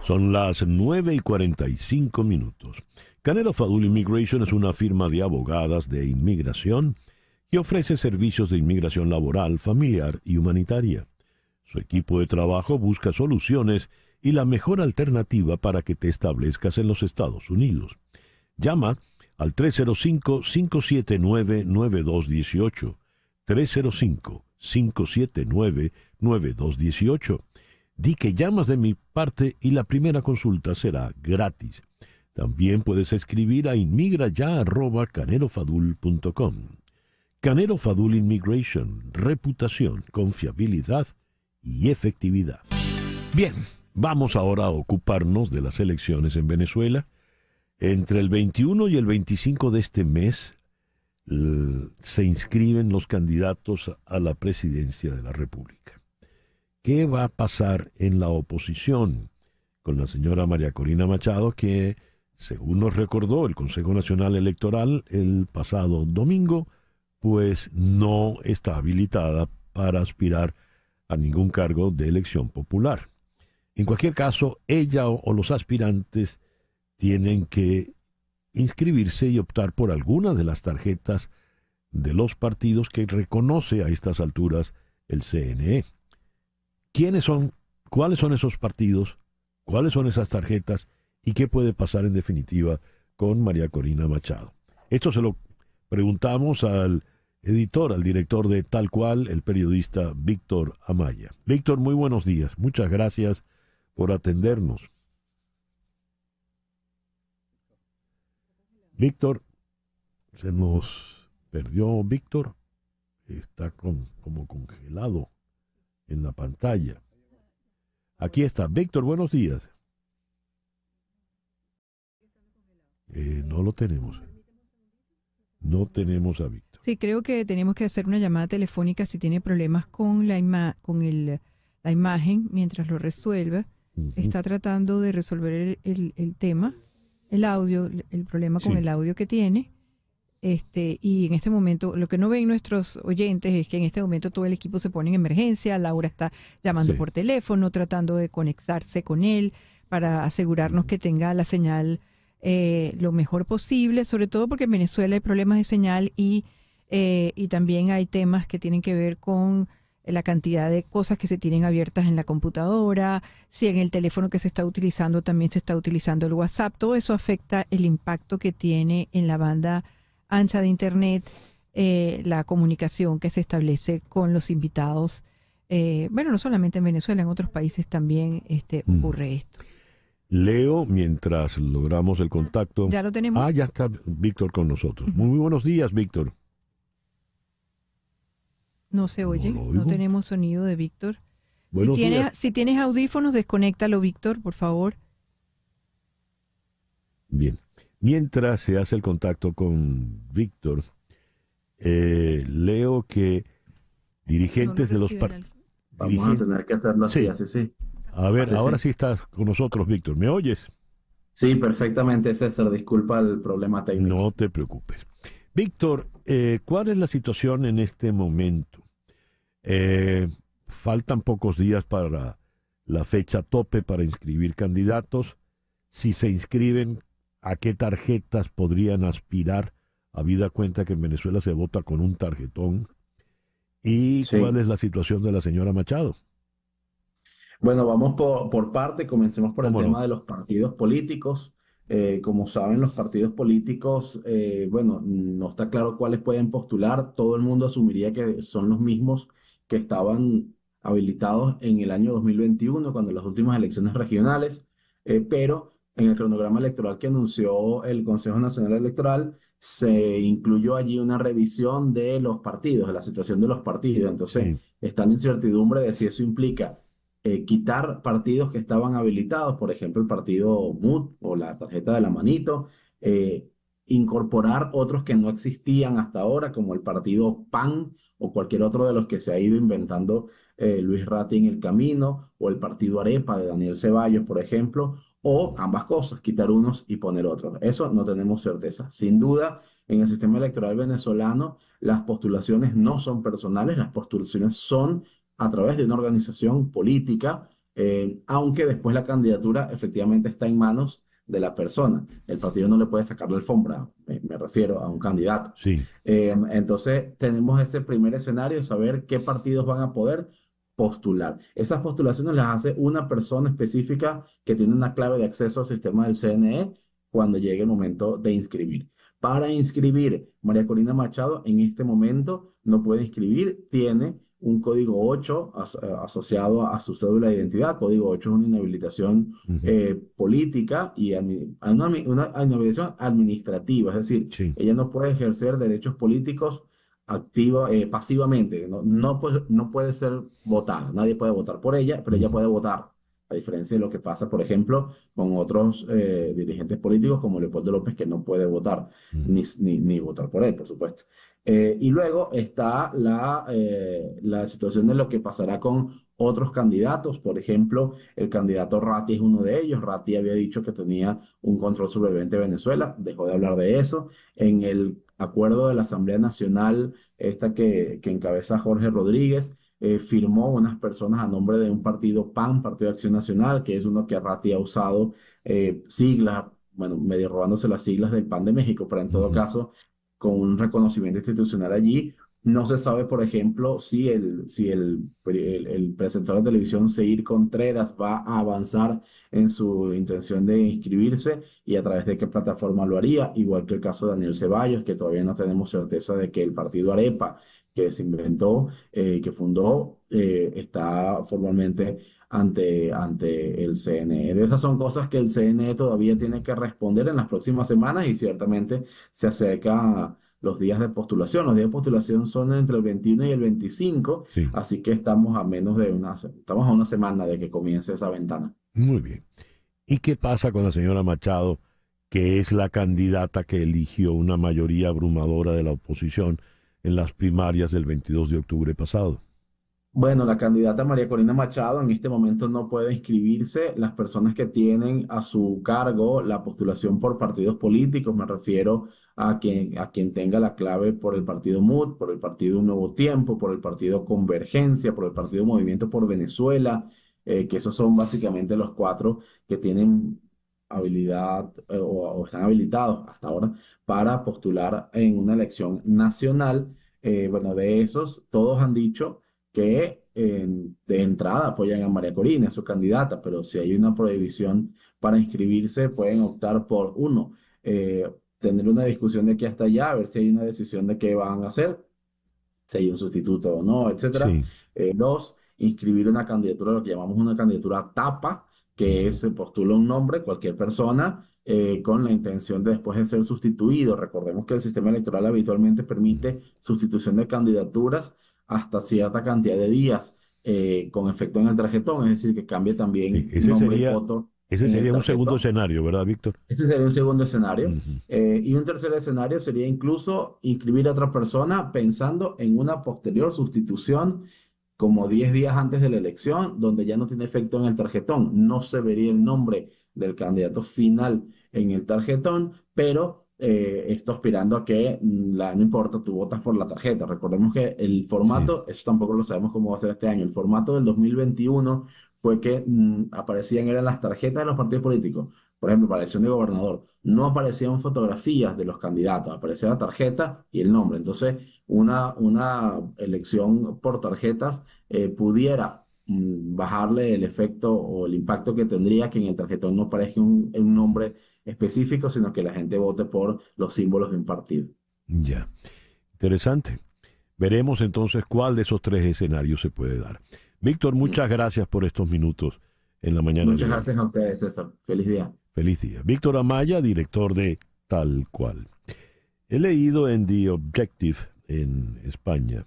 Son las 9 y 45 minutos. Canelo Fadul Immigration es una firma de abogadas de inmigración que ofrece servicios de inmigración laboral, familiar y humanitaria. Su equipo de trabajo busca soluciones y la mejor alternativa para que te establezcas en los Estados Unidos. Llama al 305-579-9218. 305-579-9218. Di que llamas de mi parte y la primera consulta será gratis. También puedes escribir a inmigraya.canerofadul.com. Canero Fadul Immigration, reputación, confiabilidad y efectividad. Bien, Vamos ahora a ocuparnos de las elecciones en Venezuela. Entre el 21 y el 25 de este mes eh, se inscriben los candidatos a la presidencia de la República. ¿Qué va a pasar en la oposición con la señora María Corina Machado que, según nos recordó el Consejo Nacional Electoral el pasado domingo, pues no está habilitada para aspirar a ningún cargo de elección popular? En cualquier caso, ella o, los aspirantes tienen que inscribirse y optar por alguna de las tarjetas de los partidos que reconoce a estas alturas el CNE. ¿Quiénes son? ¿Cuáles son esos partidos? ¿Cuáles son esas tarjetas? ¿Y qué puede pasar en definitiva con María Corina Machado? Esto se lo preguntamos al editor, al director de Tal cual, el periodista Víctor Amaya. Víctor, muy buenos días. Muchas gracias por atendernos. Víctor, se nos perdió Víctor, está como congelado en la pantalla. Aquí está, Víctor, buenos días. Eh, no lo tenemos. No tenemos a Víctor. Sí, creo que tenemos que hacer una llamada telefónica si tiene problemas con la, con el, la imagen mientras lo resuelva está tratando de resolver el, tema, el audio, el problema con el audio que tiene. Este, y en este momento, lo que no ven nuestros oyentes es que en este momento todo el equipo se pone en emergencia, Laura está llamando por teléfono, tratando de conectarse con él para asegurarnos que tenga la señal eh, lo mejor posible, sobre todo porque en Venezuela hay problemas de señal y, eh, y también hay temas que tienen que ver con la cantidad de cosas que se tienen abiertas en la computadora, si en el teléfono que se está utilizando también se está utilizando el WhatsApp, todo eso afecta el impacto que tiene en la banda ancha de Internet eh, la comunicación que se establece con los invitados. Eh, bueno, no solamente en Venezuela, en otros países también este, mm. ocurre esto. Leo, mientras logramos el contacto. Ya lo tenemos. Ah, ya está Víctor con nosotros. Muy buenos días, Víctor. No se oye, no, tenemos sonido de Víctor. si, tienes, audífonos, desconéctalo, Víctor, por favor. Bien. Mientras se hace el contacto con Víctor, eh, leo que dirigentes de los partidos. Vamos a tener que hacerlo así, A ver, ahora sí. estás con nosotros, Víctor. ¿Me oyes? Sí, perfectamente, César. Disculpa el problema técnico. No te preocupes. Víctor, eh, ¿cuál es la situación en este momento? Eh, faltan pocos días para la fecha tope para inscribir candidatos. Si se inscriben, ¿a qué tarjetas podrían aspirar? Habida cuenta que en Venezuela se vota con un tarjetón. ¿Y cuál es la situación de la señora Machado? Bueno, vamos por, parte, comencemos por el tema de los partidos políticos. Eh, como saben, los partidos políticos, eh, bueno, no está claro cuáles pueden postular, todo el mundo asumiría que son los mismos que estaban habilitados en el año 2021, cuando las últimas elecciones regionales, eh, pero en el cronograma electoral que anunció el Consejo Nacional Electoral, se incluyó allí una revisión de los partidos, de la situación de los partidos. Entonces, están está incertidumbre de si eso implica eh, quitar partidos que estaban habilitados, por ejemplo, el partido MUT o la tarjeta de la manito, eh, incorporar otros que no existían hasta ahora, como el partido PAN o cualquier otro de los que se ha ido inventando eh, Luis Ratti en el camino, o el partido Arepa de Daniel Ceballos, por ejemplo, o ambas cosas, quitar unos y poner otros. Eso no tenemos certeza. Sin duda, en el sistema electoral venezolano, las postulaciones no son personales, las postulaciones son a través de una organización política, eh, aunque después la candidatura efectivamente está en manos de la persona. El partido no le puede sacar la alfombra, me, refiero a un candidato. Sí. Em, entonces, tenemos ese primer escenario, saber qué partidos van a poder postular. Esas postulaciones las hace una persona específica que tiene una clave de acceso al sistema del CNE cuando llegue el momento de inscribir. Para inscribir, María Corina Machado en este momento no puede inscribir, tiene un código 8 eh, asociado a su cédula de identidad. Código 8 es una inhabilitación eh, política y una, inhabilitación administrativa, es decir, ella no puede ejercer derechos políticos activo eh, pasivamente, no, puede, ser votada, nadie puede votar por ella, pero ella puede votar, a diferencia de lo que pasa, por ejemplo, con otros dirigentes políticos como Leopoldo López, que no puede votar, ni, ni votar por él, por supuesto. Eh, y luego está eh, la, situación de lo que pasará con otros candidatos. Por ejemplo, el candidato Ratti es uno de ellos. Ratti había dicho que tenía un control sobre el de Venezuela, dejó de hablar de eso. En el acuerdo de la Asamblea Nacional, esta que, encabeza Jorge Rodríguez, eh, firmó unas personas a nombre de un partido PAN, Partido de Acción Nacional, que es uno que Ratti ha usado siglas bueno, medio robándose las siglas del PAN de México, pero en todo caso con un reconocimiento institucional allí. No se sabe, por ejemplo, si el, si el, presentador de televisión, Seir Contreras, va a avanzar en su intención de inscribirse y a través de qué plataforma lo haría, igual que el caso de Daniel Ceballos, que todavía no tenemos certeza de que el partido Arepa, que se inventó, eh, que fundó, eh, está formalmente ante, el CNE. Esas son cosas que el CNE todavía tiene que responder en las próximas semanas y ciertamente se acerca los días de postulación. Los días de postulación son entre el 21 y el 25, así que estamos a menos de una, estamos a una semana de que comience esa ventana. Muy bien. ¿Y qué pasa con la señora Machado, que es la candidata que eligió una mayoría abrumadora de la oposición en las primarias del 22 de octubre pasado? Bueno, la candidata María Corina Machado en este momento no puede inscribirse. Las personas que tienen a su cargo la postulación por partidos políticos, me refiero a quien, a quien tenga la clave por el partido MUD, por el partido Un Nuevo Tiempo, por el partido Convergencia, por el partido Movimiento por Venezuela, eh, que esos son básicamente los cuatro que tienen habilidad eh, o, están habilitados hasta ahora para postular en una elección nacional. Eh, bueno, de esos, todos han dicho que eh, de entrada apoyan a María Corina, su candidata, pero si hay una prohibición para inscribirse, pueden optar por uno, eh, tener una discusión de aquí hasta allá, a ver si hay una decisión de qué van a hacer, si hay un sustituto o no, etcétera. Eh, dos, inscribir una candidatura, lo que llamamos una candidatura tapa, que es postula un nombre, cualquier persona, con la intención de después de ser sustituido. Recordemos que el sistema electoral habitualmente permite sustitución de candidaturas hasta cierta cantidad de días eh, con efecto en el tarjetón, es decir, que cambie también el ese nombre sería, y foto. Ese sería un segundo escenario, ¿verdad, Víctor? Ese sería un segundo escenario. Eh, y un tercer escenario sería incluso inscribir a otra persona pensando en una posterior sustitución como 10 días antes de la elección, donde ya no tiene efecto en el tarjetón. No se vería el nombre del candidato final en el tarjetón, pero eh, esto aspirando a que mm, no importa, tú votas por la tarjeta. Recordemos que el formato, eso tampoco lo sabemos cómo va a ser este año, el formato del 2021 fue que mm, aparecían eran las tarjetas de los partidos políticos. Por ejemplo, para elección de gobernador, no aparecían fotografías de los candidatos, aparecía la tarjeta y el nombre. Entonces, una, una elección por tarjetas eh, pudiera mm, bajarle el efecto o el impacto que tendría que en el tarjetón no aparezca un nombre específico, sino que la gente vote por los símbolos de un partido. Ya, interesante. Veremos entonces cuál de esos tres escenarios se puede dar. Víctor, muchas gracias por estos minutos en la mañana. Muchas gracias a ustedes, César. Feliz día. Feliz día. Víctor Amaya, director de Tal Cual. He leído en The Objective en España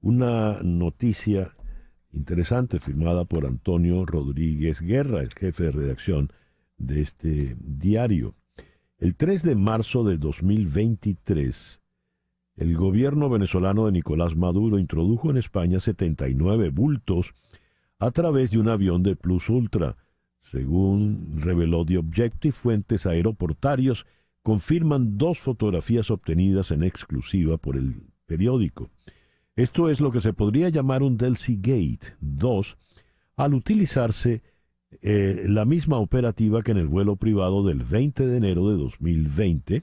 una noticia interesante firmada por Antonio Rodríguez Guerra, el jefe de redacción de este diario. El 3 de marzo de 2023, el gobierno venezolano de Nicolás Maduro introdujo en España 79 bultos a través de un avión de Plus Ultra, según reveló The Objective, fuentes aeroportarios confirman dos fotografías obtenidas en exclusiva por el periódico. Esto es lo que se podría llamar un Delcy Gate 2 al utilizarse eh, la misma operativa que en el vuelo privado del 20 de enero de 2020,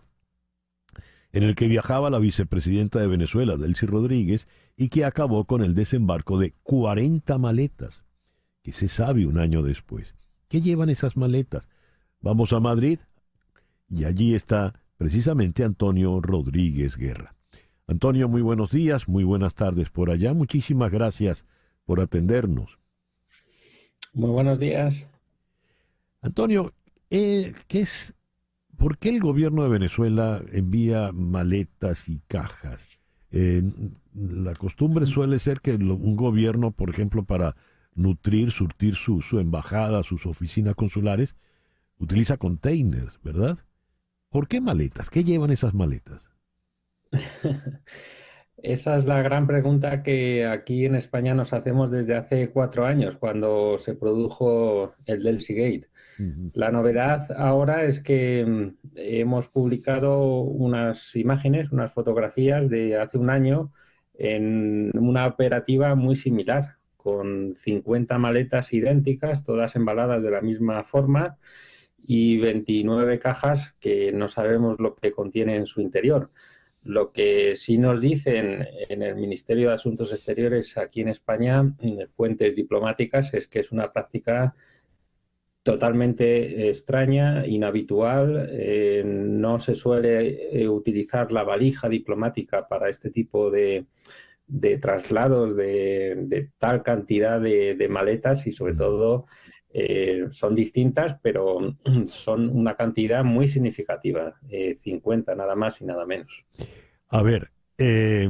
en el que viajaba la vicepresidenta de Venezuela, Delcy Rodríguez, y que acabó con el desembarco de 40 maletas, que se sabe un año después. ¿Qué llevan esas maletas? Vamos a Madrid y allí está precisamente Antonio Rodríguez Guerra. Antonio, muy buenos días, muy buenas tardes por allá. Muchísimas gracias por atendernos. Muy buenos días. Antonio, eh, ¿qué es, ¿por qué el gobierno de Venezuela envía maletas y cajas? Eh, la costumbre suele ser que un gobierno, por ejemplo, para nutrir, surtir su, su embajada, sus oficinas consulares, utiliza containers, ¿verdad? ¿Por qué maletas? ¿Qué llevan esas maletas? [laughs] Esa es la gran pregunta que aquí en España nos hacemos desde hace cuatro años, cuando se produjo el Delcy Gate. La novedad ahora es que mm, hemos publicado unas imágenes, unas fotografías de hace un año en una operativa muy similar, con 50 maletas idénticas, todas embaladas de la misma forma y 29 cajas que no sabemos lo que contiene en su interior. Lo que sí nos dicen en el Ministerio de Asuntos Exteriores aquí en España, mm, fuentes diplomáticas, es que es una práctica totalmente extraña, inhabitual. Eh, no se suele eh, utilizar la valija diplomática para este tipo de, traslados de, tal cantidad de maletas y sobre todo eh, son distintas, pero [clears throat] son una cantidad muy significativa, 50 eh, nada más y nada menos. A ver, eh,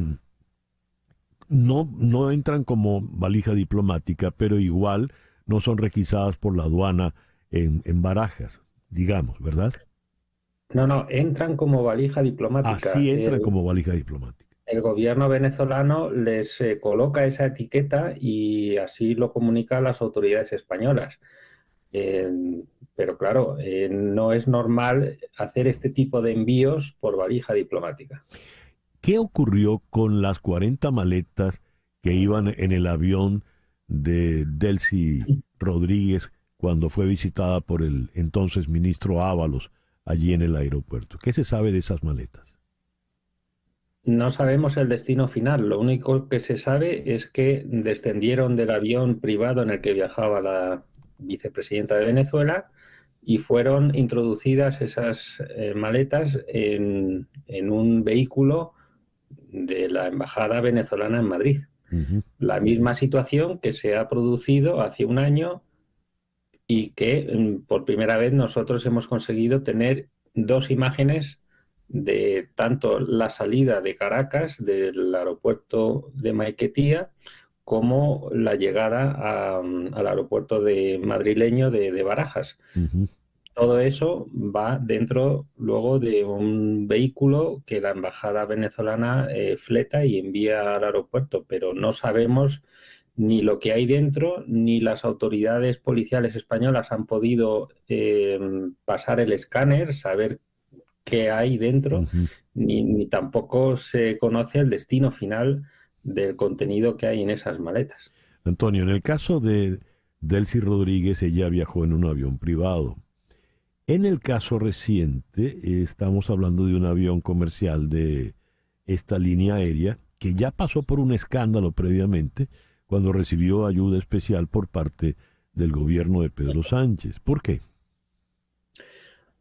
no, no entran como valija diplomática, pero igual no son requisadas por la aduana en, en barajas, digamos, ¿verdad? No, no, entran como valija diplomática. Así entran como valija diplomática el gobierno venezolano les eh, coloca esa etiqueta y así lo comunica a las autoridades españolas. pero claro, eh, no es normal hacer este tipo de envíos por valija diplomática. ¿Qué ocurrió con las 40 maletas que iban en el avión de Delcy Rodríguez cuando fue visitada por el entonces ministro Ábalos allí en el aeropuerto? ¿Qué se sabe de esas maletas? No sabemos el destino final, lo único que se sabe es que descendieron del avión privado en el que viajaba la vicepresidenta de Venezuela y fueron introducidas esas eh, maletas en, un vehículo de la Embajada venezolana en Madrid. La misma situación que se ha producido hace un año y que mm, por primera vez nosotros hemos conseguido tener dos imágenes de tanto la salida de Caracas del aeropuerto de Maiquetía como la llegada mm, al aeropuerto de madrileño de, Barajas. Todo eso va dentro luego de un vehículo que la embajada venezolana eh, fleta y envía al aeropuerto, pero no sabemos ni lo que hay dentro, ni las autoridades policiales españolas han podido eh, mm, pasar el escáner, saber que hay dentro, ni, ni, tampoco se conoce el destino final del contenido que hay en esas maletas. Antonio, en el caso de Delcy Rodríguez, ella viajó en un avión privado. En el caso reciente, estamos hablando de un avión comercial de esta línea aérea que ya pasó por un escándalo previamente cuando recibió ayuda especial por parte del gobierno de Pedro Sánchez. ¿Por qué?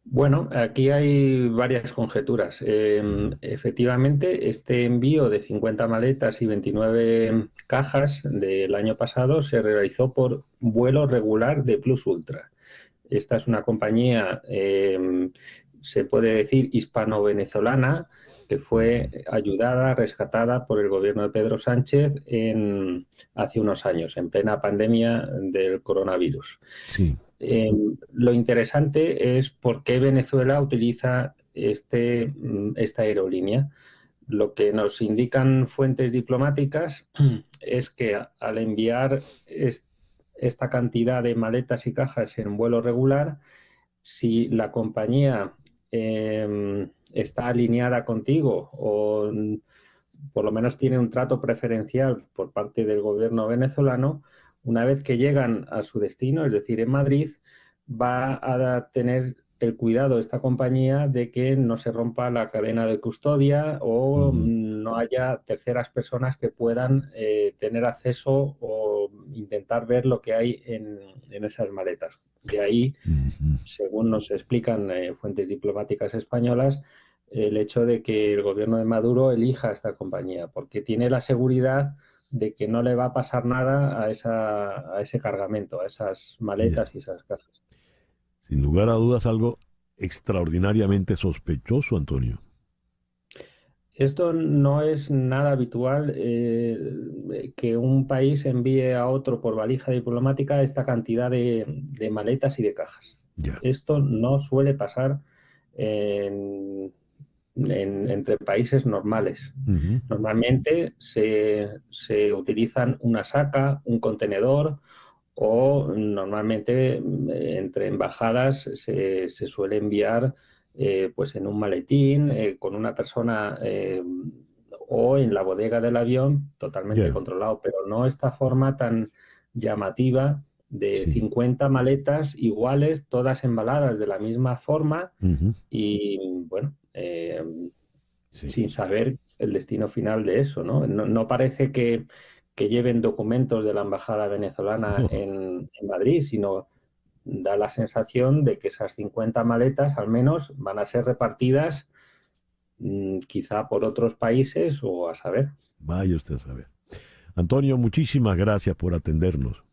Bueno, aquí hay varias conjeturas. Em, efectivamente, este envío de 50 maletas y 29 cajas del año pasado se realizó por vuelo regular de Plus Ultra. Esta es una compañía, em, se puede decir, hispano-venezolana, que fue ayudada, rescatada por el gobierno de Pedro Sánchez en, hace unos años, en plena pandemia del coronavirus. Sí. Eh, lo interesante es por qué Venezuela utiliza este, mm, esta aerolínea. Lo que nos indican fuentes diplomáticas [clears throat] es que al enviar esta cantidad de maletas y cajas en vuelo regular, si la compañía em, está alineada contigo o mm, por lo menos tiene un trato preferencial por parte del gobierno venezolano, una vez que llegan a su destino, es decir, en Madrid, va a tener el cuidado esta compañía de que no se rompa la cadena de custodia o no haya terceras personas que puedan eh, tener acceso o intentar ver lo que hay en, esas maletas. De ahí, según nos explican eh, fuentes diplomáticas españolas, el hecho de que el gobierno de Maduro elija a esta compañía, porque tiene la seguridad de que no le va a pasar nada a, esa, a ese cargamento, a esas maletas y esas cajas. Sin lugar a dudas, algo extraordinariamente sospechoso, Antonio. Esto no es nada habitual eh, que un país envíe a otro por valija diplomática esta cantidad de, maletas y de cajas. Esto no suele pasar en entre países normales. Normalmente se, se, utilizan una saca, un contenedor o normalmente eh, entre embajadas se, se suele enviar eh, pues en un maletín eh, con una persona o en la bodega del avión totalmente controlado, pero no esta forma tan llamativa de 50 maletas iguales, todas embaladas de la misma forma y bueno, eh, sin saber el destino final de eso, ¿no? No, parece que, lleven documentos de la embajada venezolana en, en Madrid, sino da la sensación de que esas 50 maletas al menos van a ser repartidas mm, quizá por otros países o a saber. Vaya usted a saber. Antonio, muchísimas gracias por atendernos.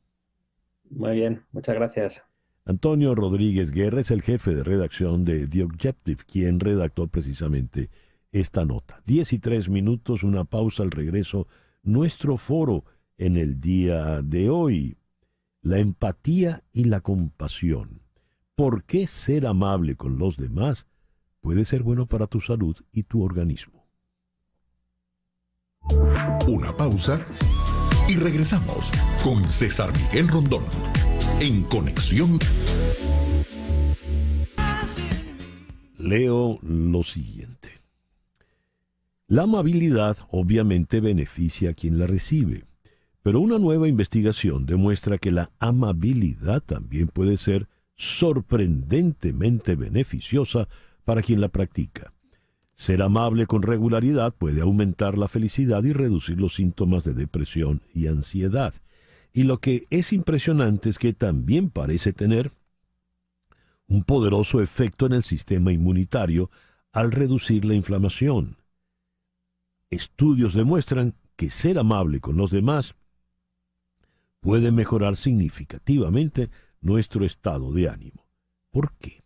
Muy bien, muchas gracias. Antonio Rodríguez Guerra es el jefe de redacción de The Objective, quien redactó precisamente esta nota. Diez y tres minutos, una pausa al regreso. Nuestro foro en el día de hoy, la empatía y la compasión. ¿Por qué ser amable con los demás puede ser bueno para tu salud y tu organismo? Una pausa y regresamos con César Miguel Rondón en conexión. Leo lo siguiente. La amabilidad obviamente beneficia a quien la recibe, pero una nueva investigación demuestra que la amabilidad también puede ser sorprendentemente beneficiosa para quien la practica. Ser amable con regularidad puede aumentar la felicidad y reducir los síntomas de depresión y ansiedad. Y lo que es impresionante es que también parece tener un poderoso efecto en el sistema inmunitario al reducir la inflamación. Estudios demuestran que ser amable con los demás puede mejorar significativamente nuestro estado de ánimo. ¿Por qué?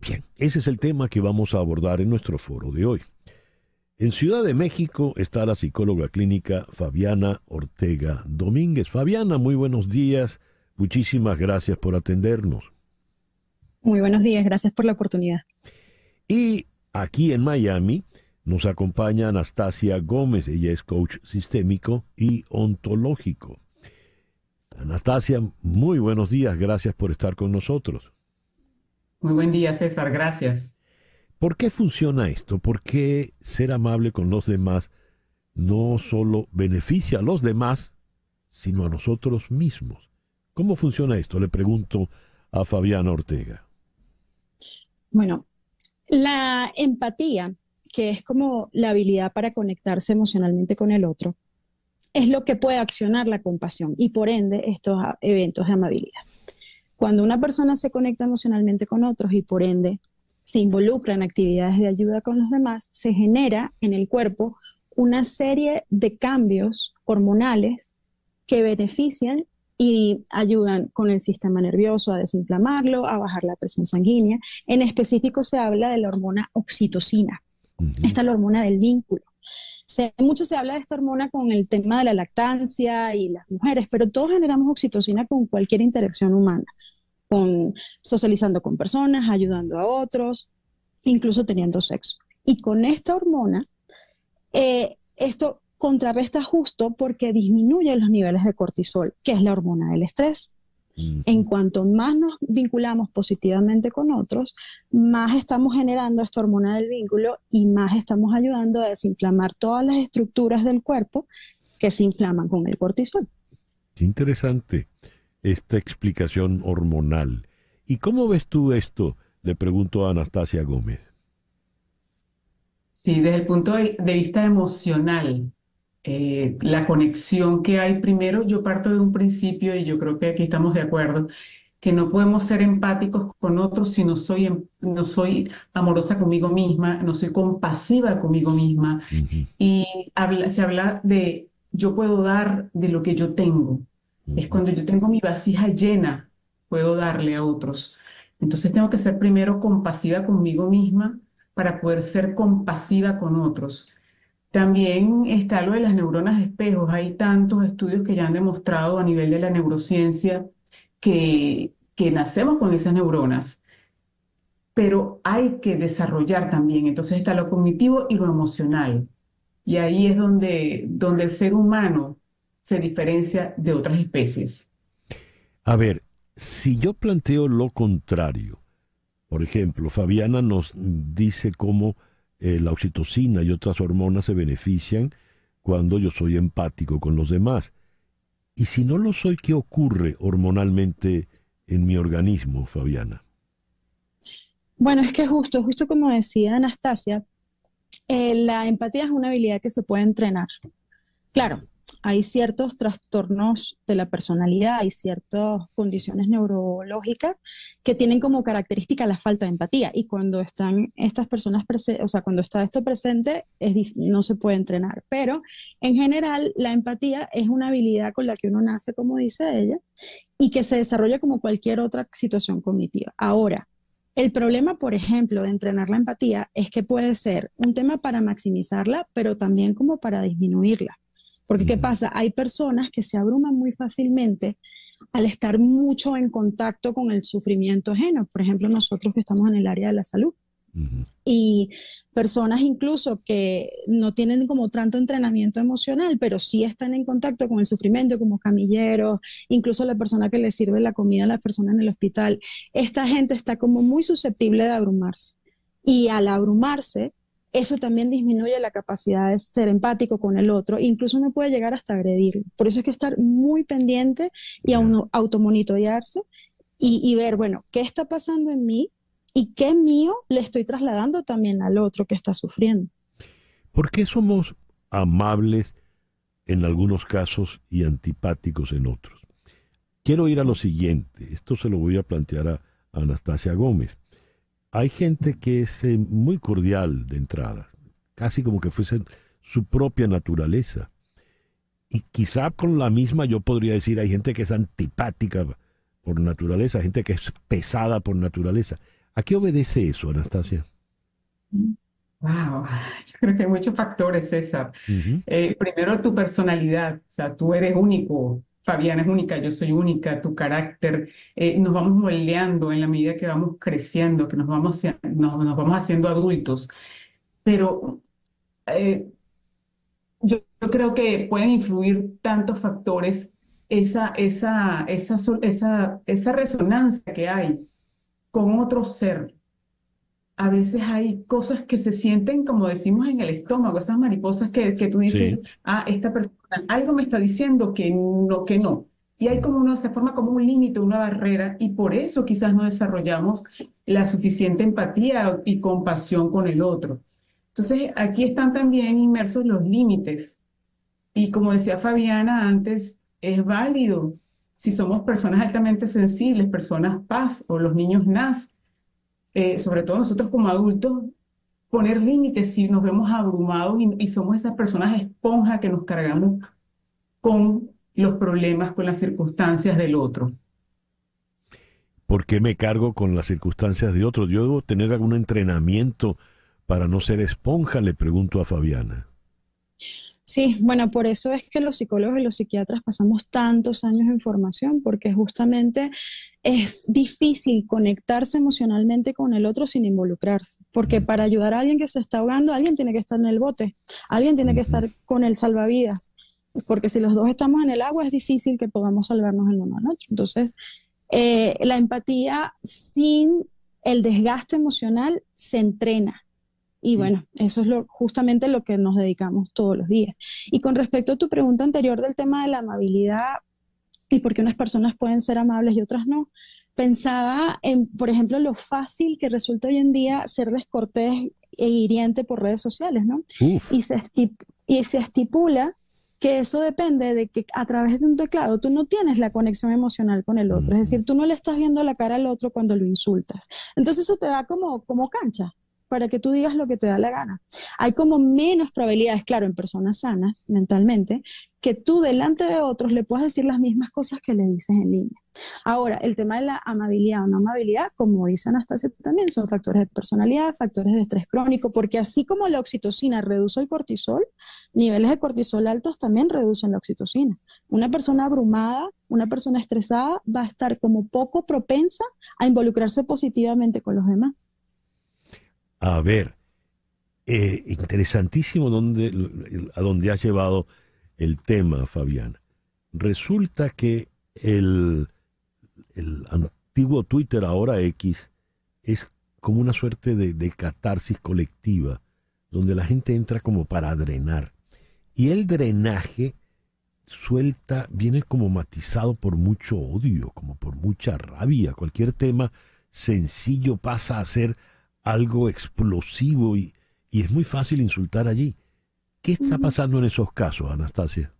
Bien, ese es el tema que vamos a abordar en nuestro foro de hoy. En Ciudad de México está la psicóloga clínica Fabiana Ortega Domínguez. Fabiana, muy buenos días. Muchísimas gracias por atendernos. Muy buenos días, gracias por la oportunidad. Y aquí en Miami nos acompaña Anastasia Gómez, ella es coach sistémico y ontológico. Anastasia, muy buenos días, gracias por estar con nosotros. Muy buen día, César, gracias. ¿Por qué funciona esto? ¿Por qué ser amable con los demás no solo beneficia a los demás, sino a nosotros mismos? ¿Cómo funciona esto? Le pregunto a Fabiana Ortega. Bueno, la empatía, que es como la habilidad para conectarse emocionalmente con el otro, es lo que puede accionar la compasión y por ende estos eventos de amabilidad. Cuando una persona se conecta emocionalmente con otros y por ende se involucra en actividades de ayuda con los demás, se genera en el cuerpo una serie de cambios hormonales que benefician y ayudan con el sistema nervioso a desinflamarlo, a bajar la presión sanguínea. En específico se habla de la hormona oxitocina. Esta es la hormona del vínculo. Se, mucho se habla de esta hormona con el tema de la lactancia y las mujeres, pero todos generamos oxitocina con cualquier interacción humana socializando con personas, ayudando a otros, incluso teniendo sexo. Y con esta hormona, eh, esto contrarresta justo porque disminuye los niveles de cortisol, que es la hormona del estrés. En cuanto más nos vinculamos positivamente con otros, más estamos generando esta hormona del vínculo y más estamos ayudando a desinflamar todas las estructuras del cuerpo que se inflaman con el cortisol. Qué interesante esta explicación hormonal. ¿Y cómo ves tú esto? Le pregunto a Anastasia Gómez. Sí, desde el punto de vista emocional, eh, la conexión que hay, primero yo parto de un principio y yo creo que aquí estamos de acuerdo, que no podemos ser empáticos con otros si no soy, em, no soy amorosa conmigo misma, no soy compasiva conmigo misma. Y se habla de yo puedo dar de lo que yo tengo. Es cuando yo tengo mi vasija llena, puedo darle a otros. Entonces tengo que ser primero compasiva conmigo misma para poder ser compasiva con otros. También está lo de las neuronas espejos. Hay tantos estudios que ya han demostrado a nivel de la neurociencia que, que nacemos con esas neuronas, pero hay que desarrollar también. Entonces está lo cognitivo y lo emocional. Y ahí es donde, donde el ser humano se diferencia de otras especies? A ver, si yo planteo lo contrario, por ejemplo, Fabiana nos dice cómo eh, la oxitocina y otras hormonas se benefician cuando yo soy empático con los demás. Y si no lo soy, ¿qué ocurre hormonalmente en mi organismo, Fabiana? Bueno, es que justo, justo como decía Anastasia, eh, la empatía es una habilidad que se puede entrenar. Claro, hay ciertos trastornos de la personalidad, y ciertas condiciones neurológicas que tienen como característica la falta de empatía y cuando están estas personas, o sea, cuando está esto presente, no se puede entrenar, pero en general la empatía es una habilidad con la que uno nace, como dice ella, y que se desarrolla como cualquier otra situación cognitiva. Ahora, el problema, por ejemplo, de entrenar la empatía es que puede ser un tema para maximizarla, pero también como para disminuirla. Porque ¿qué pasa? Hay personas que se abruman muy fácilmente al estar mucho en contacto con el sufrimiento ajeno. Por ejemplo, nosotros que estamos en el área de la salud. Y personas incluso que no tienen como tanto entrenamiento emocional, pero sí están en contacto con el sufrimiento, como camilleros, incluso la persona que le sirve la comida a la persona en el hospital. Esta gente está como muy susceptible de abrumarse. Y al abrumarse, eso también disminuye la capacidad de ser empático con el otro, incluso uno puede llegar hasta agredir. Por eso es que estar muy pendiente y uno automonitorearse y, y ver, bueno, ¿qué está pasando en mí y qué mío le estoy trasladando también al otro que está sufriendo? ¿Por qué somos amables en algunos casos y antipáticos en otros? Quiero ir a lo siguiente, esto se lo voy a plantear a Anastasia Gómez hay gente que es eh, muy cordial de entrada, casi como que fuese su propia naturaleza. Y quizá con la misma yo podría decir, hay gente que es antipática por naturaleza, gente que es pesada por naturaleza. ¿A qué obedece eso, Anastasia? Wow, yo creo que hay muchos factores, César. Eh, primero, tu personalidad, o sea, tú eres único, Fabiana es única, yo soy única, tu carácter, eh, nos vamos moldeando en la medida que vamos creciendo, que nos vamos, vamos haciendo adultos. Pero eh, yo, creo que pueden influir tantos factores esa, esa, esa, esa, esa resonancia que hay con otro ser a veces hay cosas que se sienten, como decimos, en el estómago, esas mariposas que, tú dices, ah, esta persona, algo me está diciendo que no, que no. Y hay como uno, se forma como un límite, una barrera, y por eso quizás no desarrollamos la suficiente empatía y compasión con el otro. Entonces, aquí están también inmersos los límites. Y como decía Fabiana antes, es válido si somos personas altamente sensibles, personas paz o los niños NAS, eh, sobre todo nosotros como adultos, poner límites si nos vemos abrumados y, somos esas personas esponja que nos cargamos con los problemas, con las circunstancias del otro. ¿Por qué me cargo con las circunstancias de otro? ¿Yo debo tener algún entrenamiento para no ser esponja? Le pregunto a Fabiana. Sí, bueno, por eso es que los psicólogos y los psiquiatras pasamos tantos años en formación, porque justamente es difícil conectarse emocionalmente con el otro sin involucrarse, porque para ayudar a alguien que se está ahogando, alguien tiene que estar en el bote, alguien tiene que estar con el salvavidas, porque si los dos estamos en el agua es difícil que podamos salvarnos el uno al otro. Entonces, eh, la empatía sin el desgaste emocional se entrena y bueno, eso es lo, justamente lo que nos dedicamos todos los días. Y con respecto a tu pregunta anterior del tema de la amabilidad y por qué unas personas pueden ser amables y otras no, pensaba en, por ejemplo, lo fácil que resulta hoy en día ser descortés e hiriente por redes sociales, ¿no? Y se, estipula que eso depende de que a través de un teclado tú no tienes la conexión emocional con el otro, es decir, tú no le estás viendo la cara al otro cuando lo insultas. Entonces eso te da como, como cancha, para que tú digas lo que te da la gana. Hay como menos probabilidades, claro, en personas sanas mentalmente, que tú delante de otros le puedas decir las mismas cosas que le dices en línea. Ahora, el tema de la amabilidad o no amabilidad, como dice Anastasia también, son factores de personalidad, factores de estrés crónico, porque así como la oxitocina reduce el cortisol, niveles de cortisol altos también reducen la oxitocina. Una persona abrumada, una persona estresada va a estar como poco propensa a involucrarse positivamente con los demás. A ver, eh, interesantísimo donde, a dónde ha llevado el tema, Fabián. Resulta que el, antiguo Twitter, ahora X, es como una suerte de, de, catarsis colectiva, donde la gente entra como para drenar. Y el drenaje suelta, viene como matizado por mucho odio, como por mucha rabia. Cualquier tema sencillo pasa a ser algo explosivo y, y es muy fácil insultar allí. ¿Qué está pasando en esos casos, Anastasia?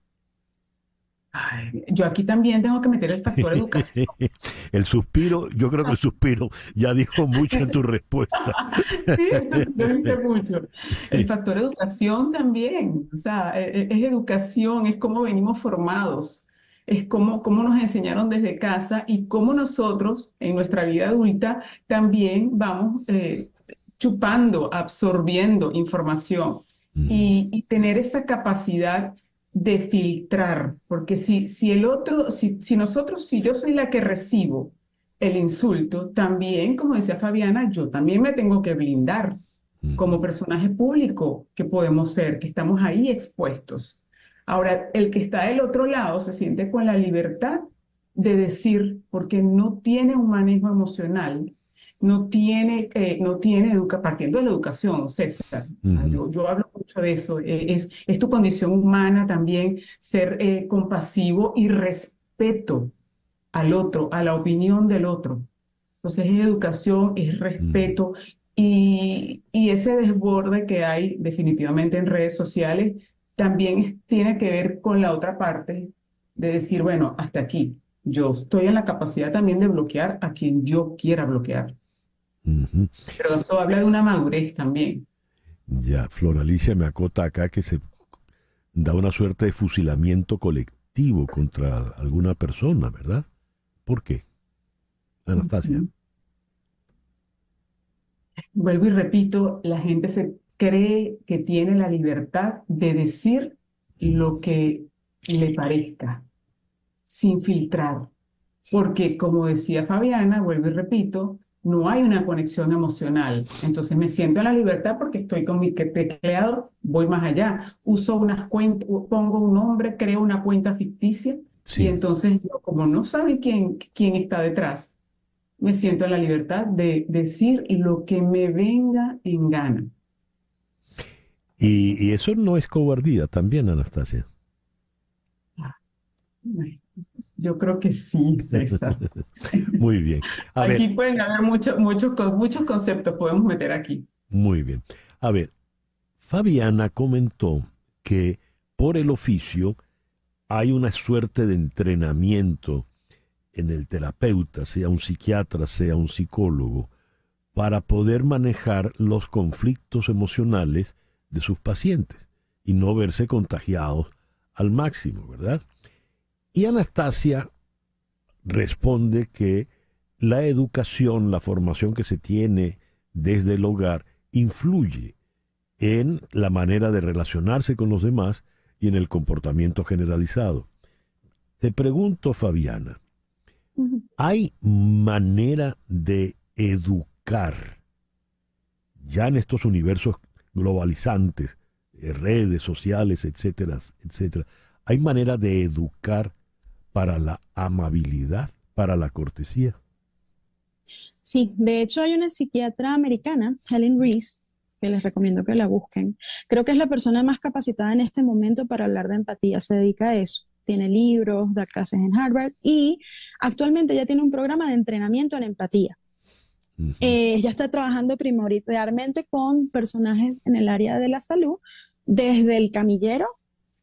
yo aquí también tengo que meter el factor educación. [laughs] el suspiro, yo creo que el suspiro ya dijo mucho en tu respuesta. [laughs] sí, mucho. El factor educación también, o sea, es, e, es educación, es cómo venimos formados es como nos enseñaron desde casa y cómo nosotros en nuestra vida adulta también vamos eh, chupando, absorbiendo información mm. y, tener esa capacidad de filtrar, porque si, si el otro, si, si nosotros, si yo soy la que recibo el insulto, también, como decía Fabiana, yo también me tengo que blindar mm. como personaje público que podemos ser, que estamos ahí expuestos. Ahora, el que está del otro lado se siente con la libertad de decir, porque no tiene un manejo emocional, no tiene, eh, no tiene educa partiendo de la educación, César. yo, hablo mucho de eso. E, es, es, tu condición humana también ser eh, compasivo y respeto al otro, a la opinión del otro. Entonces es educación, es respeto mm. y, y ese desborde que hay definitivamente en redes sociales también [laughs] tiene que ver con la otra parte de decir, bueno, hasta aquí, yo estoy en la capacidad también de bloquear a quien yo quiera bloquear. Pero eso habla de una madurez también. Ya, Floralicia me acota acá que se da una suerte de fusilamiento colectivo contra alguna persona, ¿verdad? ¿Por qué? Anastasia. Vuelvo y repito, la gente se cree que tiene la libertad de decir lo que le parezca, sin filtrar. Porque, como decía Fabiana, vuelvo y repito, no hay una conexión emocional. Entonces me siento en la libertad porque estoy con mi teclado voy más allá. Uso unas cuentas, pongo un nombre, creo una cuenta ficticia y entonces yo, como no sabe quién, quién está detrás, me siento en la libertad de decir lo que me venga en gana. Y, eso no es cobardía también, Anastasia. Yo creo que sí, César. [laughs] Muy bien. aquí pueden haber muchos muchos conceptos, podemos meter aquí. Muy bien. A ver, Fabiana comentó que por el oficio hay una suerte de entrenamiento en el terapeuta, sea un psiquiatra, sea un psicólogo, para poder manejar los conflictos emocionales de sus pacientes y no verse contagiados al máximo, ¿verdad? Y Anastasia responde que la educación, la formación que se tiene desde el hogar, influye en la manera de relacionarse con los demás y en el comportamiento generalizado. Te pregunto, Fabiana, ¿hay manera de educar ya en estos universos globalizantes, eh, redes sociales, etcétera, etcétera. ¿Hay manera de educar para la amabilidad, para la cortesía? Sí, de hecho hay una psiquiatra americana, Helen Reese, que les recomiendo que la busquen. Creo que es la persona más capacitada en este momento para hablar de empatía, se dedica a eso. Tiene libros, da clases en Harvard y actualmente ya tiene un programa de entrenamiento en empatía eh, ella está trabajando primordialmente con personajes en el área de la salud, desde el camillero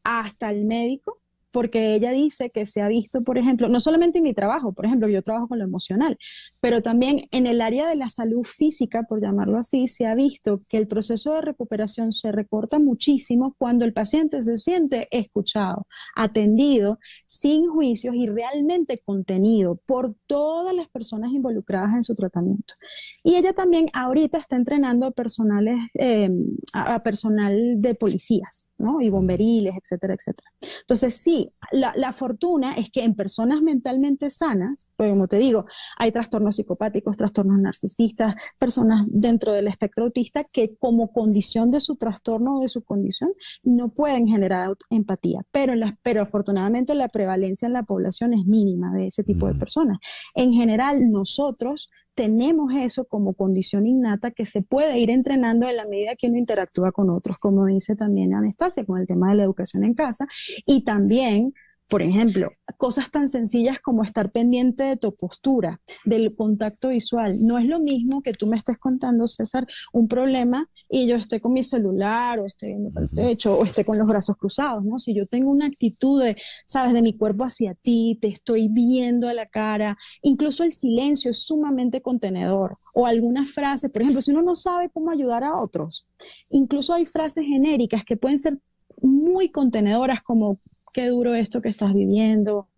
hasta el médico, porque ella dice que se ha visto, por ejemplo, no solamente en mi trabajo, por ejemplo, yo trabajo con lo emocional, pero también en el área de la salud física, por llamarlo así, se ha visto que el proceso de recuperación se recorta muchísimo cuando el paciente se siente escuchado, atendido, sin juicios y realmente contenido por todas las personas involucradas en su tratamiento. Y ella también ahorita está entrenando a, personales, em, a personal de policías, ¿no? Y bomberiles, etcétera, etcétera. Entonces, sí, la, fortuna es que en personas mentalmente sanas, pues como te digo, hay trastornos psicopáticos, trastornos narcisistas, personas dentro del espectro autista que como condición de su trastorno o de su condición no pueden generar empatía, pero, pero afortunadamente la prevalencia en la población es mínima de ese tipo de personas. En general, nosotros tenemos eso como condición innata que se puede ir entrenando en la medida que uno interactúa con otros, como dice también Anastasia, con el tema de la educación en casa y también por ejemplo, cosas tan sencillas como estar pendiente de tu postura, del contacto visual. No es lo mismo que tú me estés contando, César, un problema y yo esté con mi celular o esté viendo el techo o esté con los brazos cruzados, ¿no? Si yo tengo una actitud de, sabes, de mi cuerpo hacia ti, te estoy viendo a la cara, incluso el silencio es sumamente contenedor o alguna frase, por ejemplo, si uno no sabe cómo ayudar a otros, incluso hay frases genéricas que pueden ser muy contenedoras como qué duro esto que estás viviendo,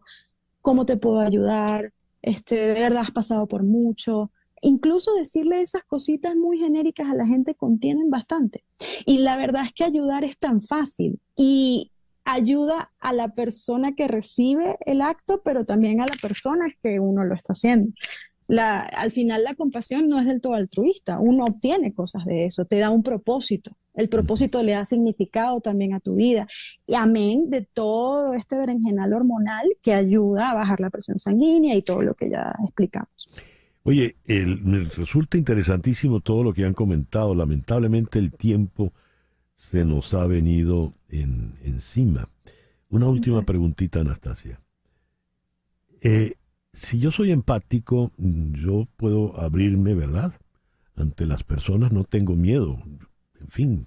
cómo te puedo ayudar, este, de verdad has pasado por mucho. Incluso decirle esas cositas muy genéricas a la gente contienen bastante. Y la verdad es que ayudar es tan fácil y ayuda a la persona que recibe el acto, pero también a la persona que uno lo está haciendo. al final la compasión no es del todo altruista, uno obtiene cosas de eso, te da un propósito. El propósito le ha significado también a tu vida. Y amén de todo este berenjenal hormonal que ayuda a bajar la presión sanguínea y todo lo que ya explicamos. Oye, me resulta interesantísimo todo lo que han comentado. Lamentablemente el tiempo se nos ha venido encima. Una última preguntita, Anastasia. Eh, si yo soy empático, yo puedo abrirme, ¿verdad? Ante las personas no tengo miedo en fin,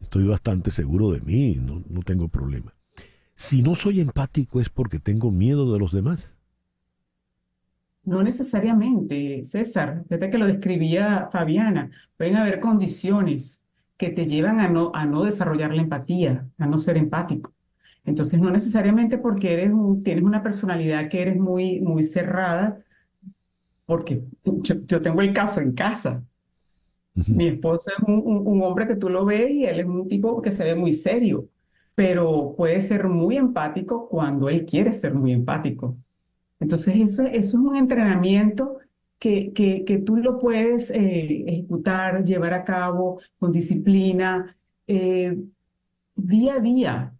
estoy bastante seguro de mí, no, tengo problema. Si no soy empático es porque tengo miedo de los demás. No necesariamente, César. Fíjate que lo describía Fabiana. Pueden haber condiciones que te llevan a no, a no desarrollar la empatía, a no ser empático. Entonces, no necesariamente porque eres un, tienes una personalidad que eres muy, muy cerrada, porque yo tengo el caso en casa. Mi esposo es un, un, hombre que tú lo ves y él es un tipo que se ve muy serio, pero puede ser muy empático cuando él quiere ser muy empático. Entonces eso, eso es un entrenamiento que, que, que tú lo puedes eh, ejecutar, llevar a cabo con disciplina, eh, día a día,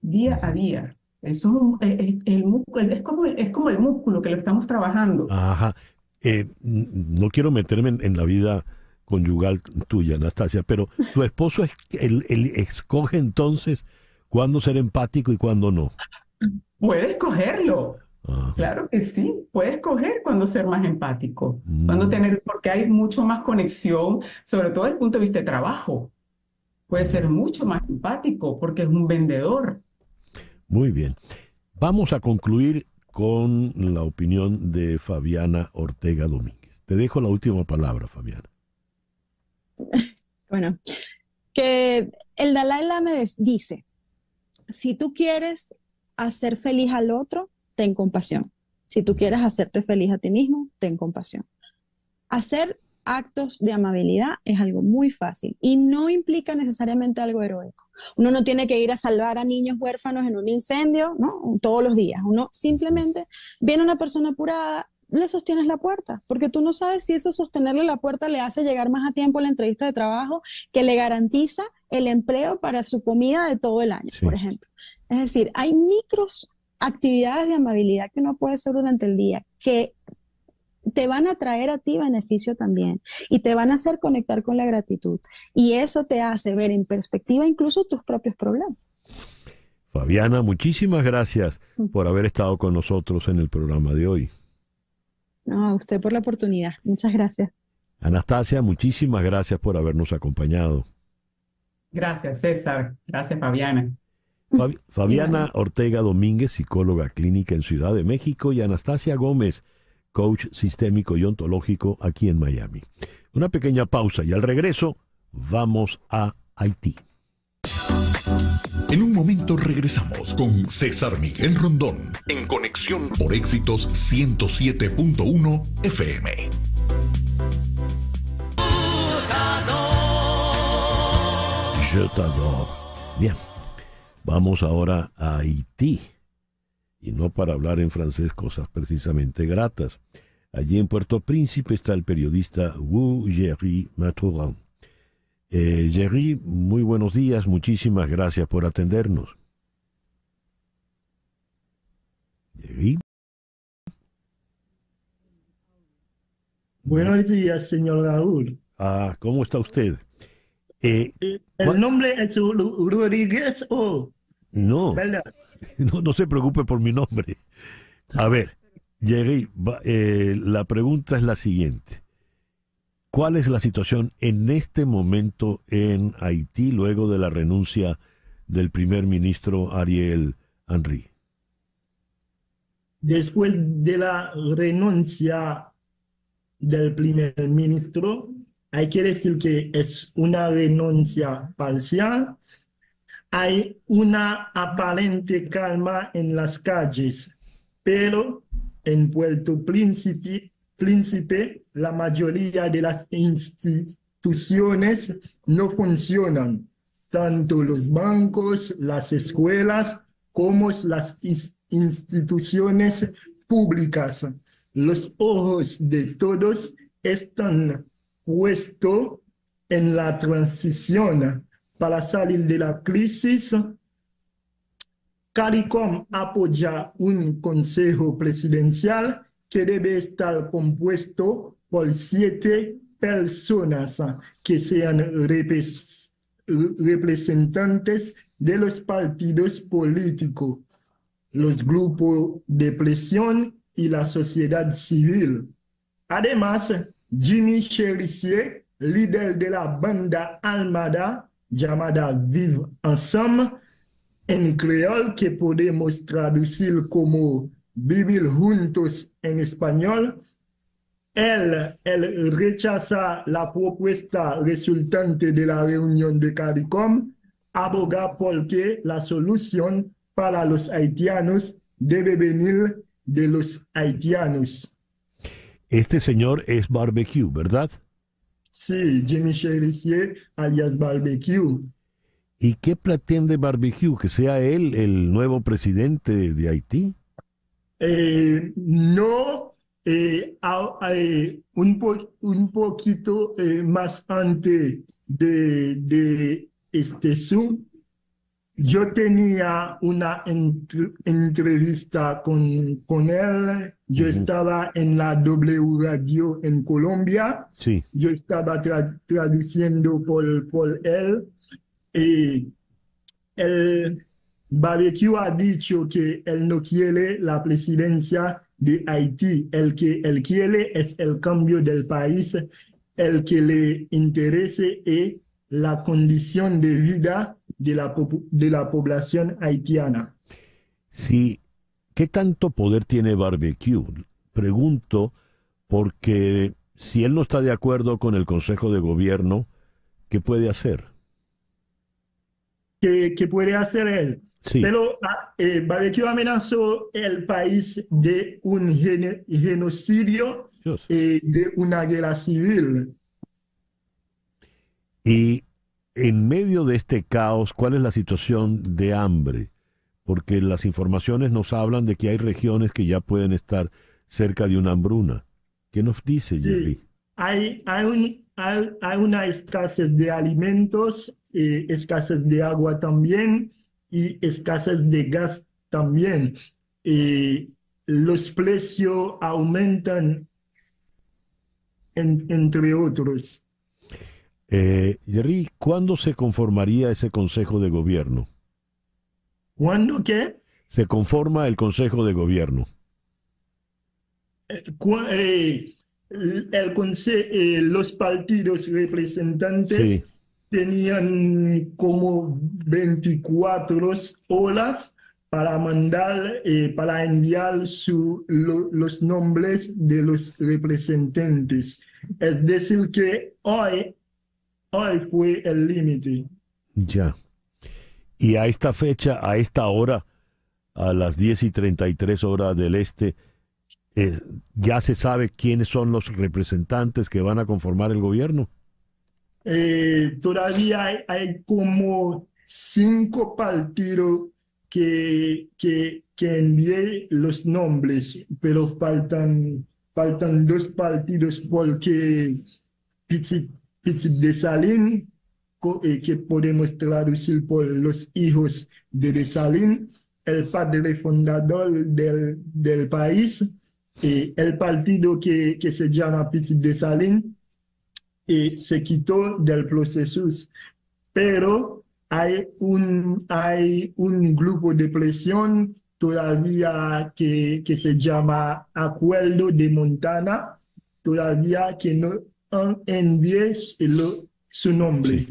día a día. Eso es, como, es como el músculo que lo estamos trabajando. Ajá. Eh, no quiero meterme en la vida conyugal tuya, Anastasia, pero tu esposo es, el, escoge entonces cuándo ser empático y cuándo no. Puede escogerlo. Claro que sí, puede escoger cuándo ser más empático, cuando mm. tener, porque hay mucho más conexión, sobre todo desde el punto de vista de trabajo. Puede ser mucho más empático porque es un vendedor. Muy bien. Vamos a concluir con la opinión de Fabiana Ortega Domínguez. Te dejo la última palabra, Fabiana. [laughs] bueno, que el Dalai Lama dice, si tú quieres hacer feliz al otro, ten compasión. Si tú quieres hacerte feliz a ti mismo, ten compasión. Hacer actos de amabilidad es algo muy fácil y no implica necesariamente algo heroico. Uno no tiene que ir a salvar a niños huérfanos en un incendio, Todos los días. Uno simplemente viene una persona apurada, le sostienes la puerta, porque tú no sabes si ese sostenerle la puerta le hace llegar más a tiempo a la entrevista de trabajo que le garantiza el empleo para su comida de todo el año, por ejemplo. Es decir, hay micros actividades de amabilidad que uno puede hacer durante el día que te van a traer a ti beneficio también y te van a hacer conectar con la gratitud. Y eso te hace ver en perspectiva incluso tus propios problemas. Fabiana, muchísimas gracias mm. por haber estado con nosotros en el programa de hoy. No, a usted por la oportunidad. Muchas gracias. Anastasia, muchísimas gracias por habernos acompañado. Gracias, César. Gracias, Fabiana. Fabiana Ortega Domínguez, psicóloga clínica en Ciudad de México, y Anastasia Gómez, coach sistémico y ontológico aquí en Miami. Una pequeña pausa y al regreso vamos a Haití. En un momento regresamos con César Miguel Rondón en conexión por éxitos 107.1 FM. Je Bien, vamos ahora a Haití y no para hablar en francés cosas precisamente gratas. Allí en Puerto Príncipe está el periodista Wu Jerry Matouran eh, Jerry, muy buenos días, muchísimas gracias por atendernos. Jerry. Buenos días, señor Raúl. Ah, ¿cómo está usted? Eh, eh ¿El nombre es Rodríguez o? [laughs] No, no, se preocupe por mi nombre. A ver, Jerry, eh, la pregunta es la siguiente. ¿Cuál es la situación en este momento en Haití luego de la renuncia del primer ministro Ariel Henry? Después de la renuncia del primer ministro, hay que decir que es una renuncia parcial. Hay una aparente calma en las calles, pero en Puerto Príncipe príncipe, la mayoría de las instituciones no funcionan, tanto los bancos, las escuelas, como las instituciones públicas. Los ojos de todos están puestos en la transición para salir de la crisis. CARICOM apoya un consejo presidencial que debe estar compuesto por siete personas que sean representantes de los partidos políticos, los grupos de presión y la sociedad civil. Además, Jimmy Cherissier, líder de la banda Almada llamada Vive Ensemble, en creol que podemos traducir como vivir juntos en español, él, rechaza la propuesta resultante de la reunión de CARICOM, aboga porque la solución para los haitianos debe venir de los haitianos. Este señor es Barbecue, ¿verdad? Sí, Jimmy Cherissier, alias Barbecue. ¿Y qué pretende Barbecue? ¿Que sea él el nuevo presidente de Haití? Eh, no eh, eh, un, un, poquito más antes de, este Zoom, yo tenía una entrevista con, él. Yo estaba en la W Radio en Colombia. Yo estaba traduciendo por, por Y él Barbecue ha dicho que él no quiere la presidencia de Haití. El que él quiere es el cambio del país, el que le interese es la condición de vida de la, de la población haitiana. Sí, ¿qué tanto poder tiene Barbecue? Pregunto porque si él no está de acuerdo con el Consejo de Gobierno, ¿qué puede hacer? qué puede hacer él? Pero ah, eh, amenazó el país de un genocidio y eh, de una guerra civil. Y en medio de este caos, ¿cuál es la situación de hambre? Porque las informaciones nos hablan de que hay regiones que ya pueden estar cerca de una hambruna. ¿Qué nos dice, Jerry? Hay, hay, hay, una escasez de alimentos, eh, escasez de agua también y escasez de gas también. ...y los precios aumentan, entre otros. Eh, Jerry, ¿cuándo se conformaría ese Consejo de Gobierno? ¿Cuándo qué? Se conforma el Consejo de Gobierno. Eh, eh, el los partidos representantes tenían como 24 horas para mandar, eh, para enviar su, los nombres de los representantes. Es decir, que hoy, hoy fue el límite. Ya. Y a esta fecha, a esta hora, a las 10 y 33 horas del este, eh, ya se sabe quiénes son los representantes que van a conformar el gobierno. Eh, todavía hay, como cinco partidos que, que, envié los nombres, pero faltan, dos partidos porque Pichit, de Salín, eh, que podemos traducir por los hijos de Salín, el padre fundador del, país, y eh, el partido que, se llama de Salín, se quitó del proceso, pero hay un, hay un grupo de presión todavía que, se llama Acuerdo de Montana, todavía que no envié su nombre.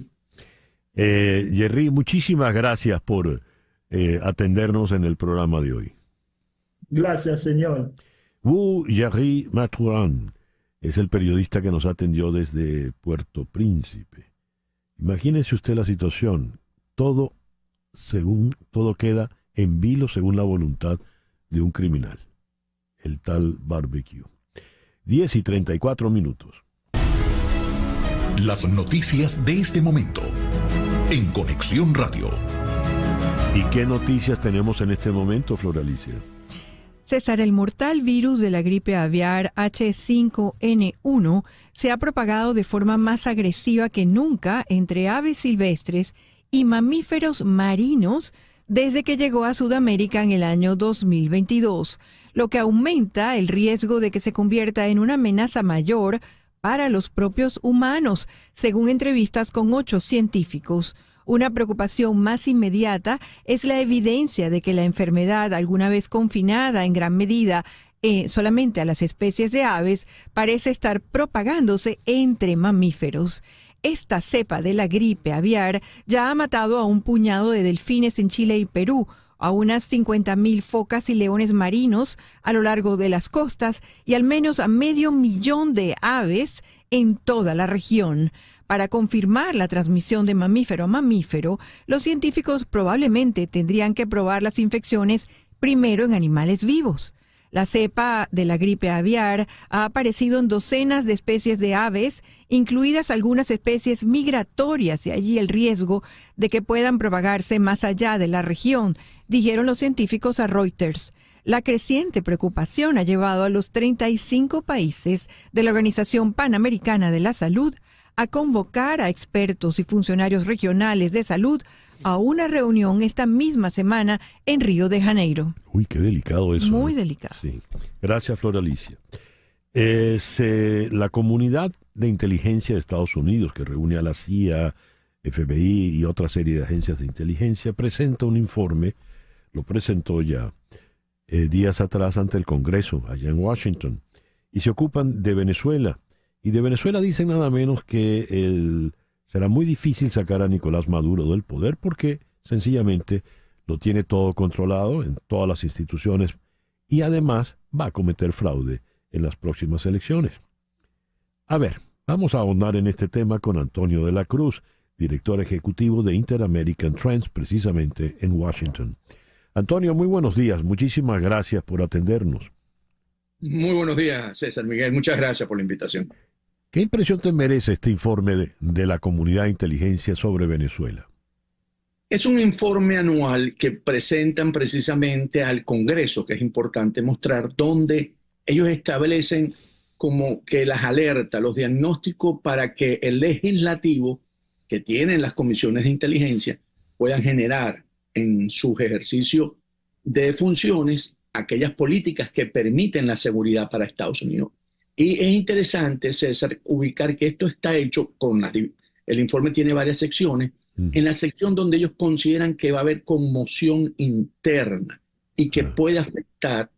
Eh, Jerry, muchísimas gracias por eh, atendernos en el programa de hoy. Gracias, señor. Jerry es el periodista que nos atendió desde Puerto Príncipe. Imagínese usted la situación. Todo según todo queda en vilo según la voluntad de un criminal. El tal barbecue. 10 y 34 minutos. Las noticias de este momento en Conexión Radio. ¿Y qué noticias tenemos en este momento, Floralicia? César, el mortal virus de la gripe aviar H5N1 se ha propagado de forma más agresiva que nunca entre aves silvestres y mamíferos marinos desde que llegó a Sudamérica en el año 2022, lo que aumenta el riesgo de que se convierta en una amenaza mayor para los propios humanos, según entrevistas con ocho científicos. Una preocupación más inmediata es la evidencia de que la enfermedad, alguna vez confinada en gran medida, eh, solamente a las especies de aves, parece estar propagándose entre mamíferos. Esta cepa de la gripe aviar ya ha matado a un puñado de delfines en Chile y Perú, a unas 50.000 focas y leones marinos a lo largo de las costas y al menos a medio millón de aves en toda la región. Para confirmar la transmisión de mamífero a mamífero, los científicos probablemente tendrían que probar las infecciones primero en animales vivos. La cepa de la gripe aviar ha aparecido en docenas de especies de aves, incluidas algunas especies migratorias, y allí el riesgo de que puedan propagarse más allá de la región, dijeron los científicos a Reuters. La creciente preocupación ha llevado a los 35 países de la Organización Panamericana de la Salud a convocar a expertos y funcionarios regionales de salud a una reunión esta misma semana en Río de Janeiro. Uy, qué delicado eso. ¿eh? Muy delicado. Gracias, Flor Alicia. Eh, la comunidad de inteligencia de Estados Unidos, que reúne a la CIA, FBI y otra serie de agencias de inteligencia, presenta un informe, lo presentó ya eh, días atrás ante el Congreso, allá en Washington, y se ocupan de Venezuela y de Venezuela dicen nada menos que será muy difícil sacar a Nicolás Maduro del poder porque sencillamente lo tiene todo controlado en todas las instituciones y además va a cometer fraude en las próximas elecciones. A ver, vamos a ahondar en este tema con Antonio de la Cruz, director ejecutivo de Interamerican Trends, precisamente en Washington. Antonio, muy buenos días. Muchísimas gracias por atendernos. Muy buenos días, César Miguel. Muchas gracias por la invitación. ¿Qué impresión te merece este informe de, la comunidad de inteligencia sobre Venezuela? Es un informe anual que presentan precisamente al Congreso, que es importante mostrar, donde ellos establecen como que las alertas, los diagnósticos para que el legislativo que tienen las comisiones de inteligencia puedan generar en sus ejercicios de funciones aquellas políticas que permiten la seguridad para Estados Unidos y es interesante, César, ubicar que esto está hecho con la El informe tiene varias secciones. Mm. En la sección donde ellos consideran que va a haber conmoción interna y que ah. puede afectar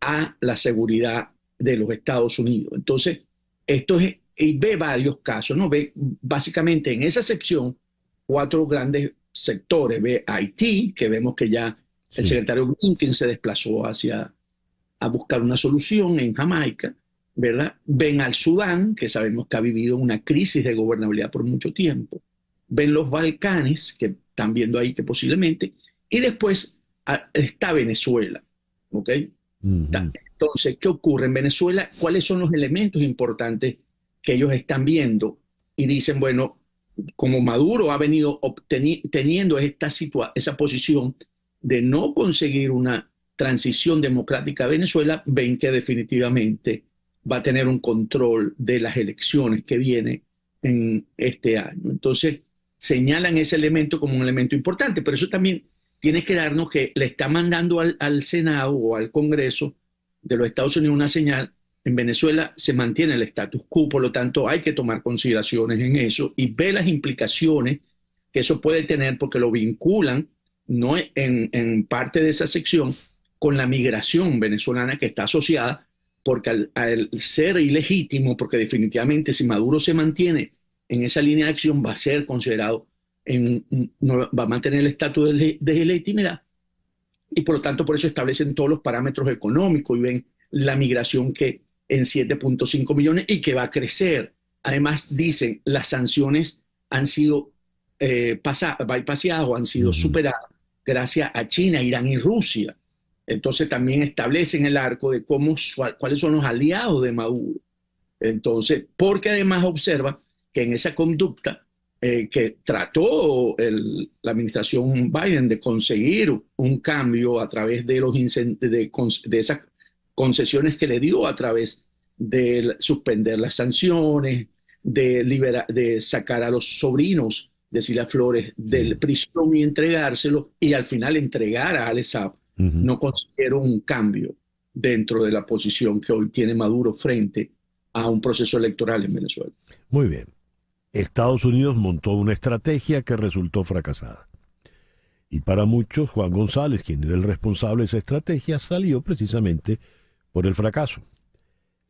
a la seguridad de los Estados Unidos. Entonces, esto es, y ve varios casos, ¿no? Ve básicamente en esa sección cuatro grandes sectores. Ve Haití, que vemos que ya el secretario Blinken se desplazó hacia a buscar una solución en Jamaica. ¿verdad? Ven al Sudán, que sabemos que ha vivido una crisis de gobernabilidad por mucho tiempo, ven los Balcanes, que están viendo ahí que posiblemente, y después está Venezuela, ¿ok? Entonces, ¿qué ocurre en Venezuela? ¿Cuáles son los elementos importantes que ellos están viendo? Y dicen, bueno, como Maduro ha venido teniendo esta esa posición de no conseguir una transición democrática a Venezuela, ven que definitivamente va a tener un control de las elecciones que viene en este año. Entonces, señalan ese elemento como un elemento importante, pero eso también tiene que darnos que le está mandando al, Senado o al Congreso de los Estados Unidos una señal en Venezuela se mantiene el status quo, por lo tanto hay que tomar consideraciones en eso y ver las implicaciones que eso puede tener porque lo vinculan ¿no? en, en parte de esa sección con la migración venezolana que está asociada porque al, ser ilegítimo, porque definitivamente si Maduro se mantiene en esa línea de acción, va a ser considerado, en, va a mantener el estatus de, de legitimidad, y por lo tanto por eso establecen todos los parámetros económicos y ven la migración que en 7.5 millones y que va a crecer. Además dicen, las sanciones han sido eh, pasadas, o han sido superadas gracias a China, Irán y Rusia. Entonces también establecen el arco de cómo, cuáles son los aliados de Maduro. Entonces, porque además observa que en esa conducta eh, que trató la administración Biden de conseguir un cambio a través de, los de, de esas concesiones que le dio a través de suspender las sanciones, de, liberar, de sacar a los sobrinos de Sila Flores del prisión y entregárselo, y al final entregar a Alessab no consiguieron un cambio dentro de la posición que hoy tiene Maduro frente a un proceso electoral en Venezuela. Muy bien. Estados Unidos montó una estrategia que resultó fracasada. Y para muchos, Juan González, quien era el responsable de esa estrategia, salió precisamente por el fracaso.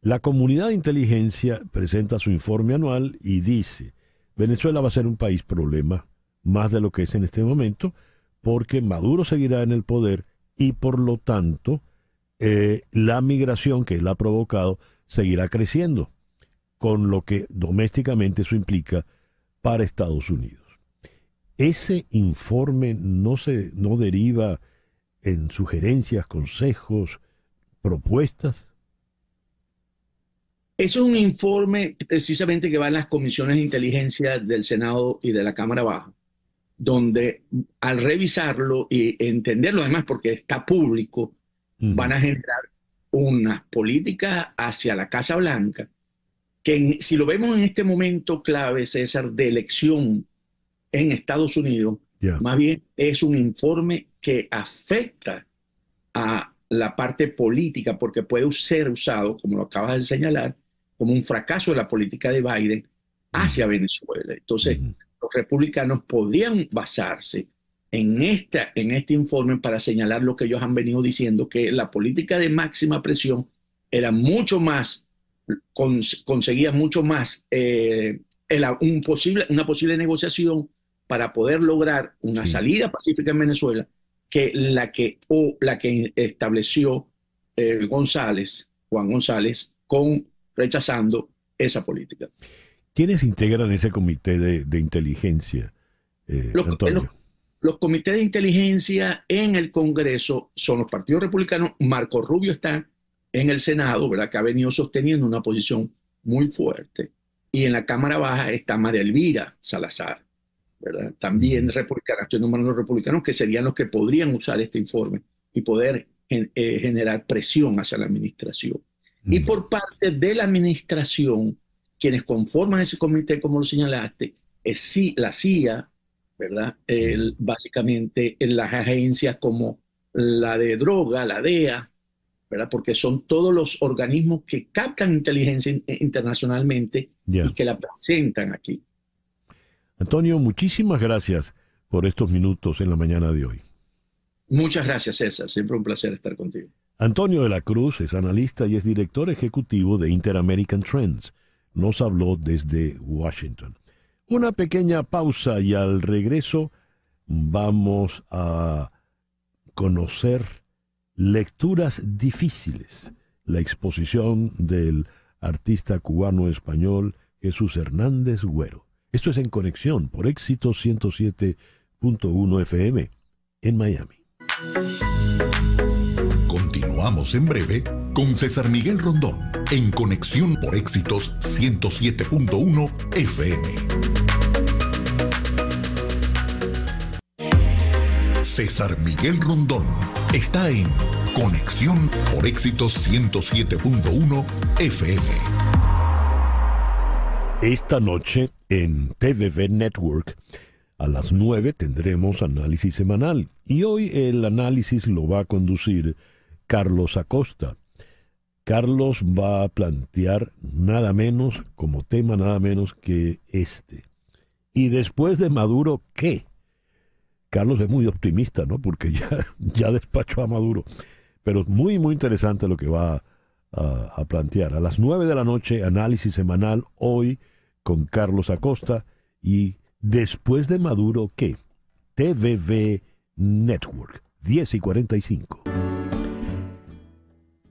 La comunidad de inteligencia presenta su informe anual y dice, Venezuela va a ser un país problema más de lo que es en este momento, porque Maduro seguirá en el poder y por lo tanto eh, la migración que él ha provocado seguirá creciendo, con lo que domésticamente eso implica para Estados Unidos. Ese informe no, se, no deriva en sugerencias, consejos, propuestas. Es un informe precisamente que va en las comisiones de inteligencia del Senado y de la Cámara Baja donde al revisarlo y entenderlo además porque está público, van a generar unas políticas hacia la Casa Blanca que si lo vemos en este momento clave, César, de elección en Estados Unidos, más bien es un informe que afecta a la parte política porque puede ser usado, como lo acabas de señalar, como un fracaso de la política de Biden hacia Venezuela. Entonces, los republicanos podían basarse en, esta, en este informe para señalar lo que ellos han venido diciendo, que la política de máxima presión era mucho más, conseguía mucho más eh, un posible, una posible negociación para poder lograr una salida pacífica en Venezuela que la que, o la que estableció eh, González, Juan González, con rechazando esa política. ¿Quiénes integran ese comité de, inteligencia? Eh, eh, los, comités de inteligencia en el Congreso son los partidos republicanos. Marco Rubio está en el Senado, ¿verdad? que ha venido sosteniendo una posición muy fuerte. Y en la Cámara Baja está María Elvira Salazar, ¿verdad? también republicana. Estoy nombrando republicanos que serían los que podrían usar este informe y poder eh, generar presión hacia la administración. Y por parte de la administración, quienes conforman ese comité, como lo señalaste, es la CIA, ¿verdad? básicamente en las agencias como la de droga, la DEA, ¿verdad? Porque son todos los organismos que captan inteligencia internacionalmente y que la presentan aquí. Antonio, muchísimas gracias por estos minutos en la mañana de hoy. Muchas gracias, César. Siempre un placer estar contigo. Antonio de la Cruz es analista y es director ejecutivo de Interamerican Trends nos habló desde Washington. Una pequeña pausa y al regreso vamos a conocer Lecturas Difíciles, la exposición del artista cubano-español Jesús Hernández Güero. Esto es en conexión por éxito 107.1 FM en Miami. Estamos en breve con César Miguel Rondón en Conexión por Éxitos 107.1 FM. César Miguel Rondón está en Conexión por Éxitos 107.1 FM. Esta noche en TVV Network a las 9 tendremos análisis semanal y hoy el análisis lo va a conducir Carlos Acosta. Carlos va a plantear nada menos como tema, nada menos que este. Y después de Maduro, ¿qué? Carlos es muy optimista, ¿no? Porque ya, [laughs] ya despachó a Maduro. Pero es muy, muy interesante lo que va a, plantear. A las 9 de la noche, análisis semanal hoy con Carlos Acosta. Y después de Maduro, ¿qué? TVV Network, 10 y 45.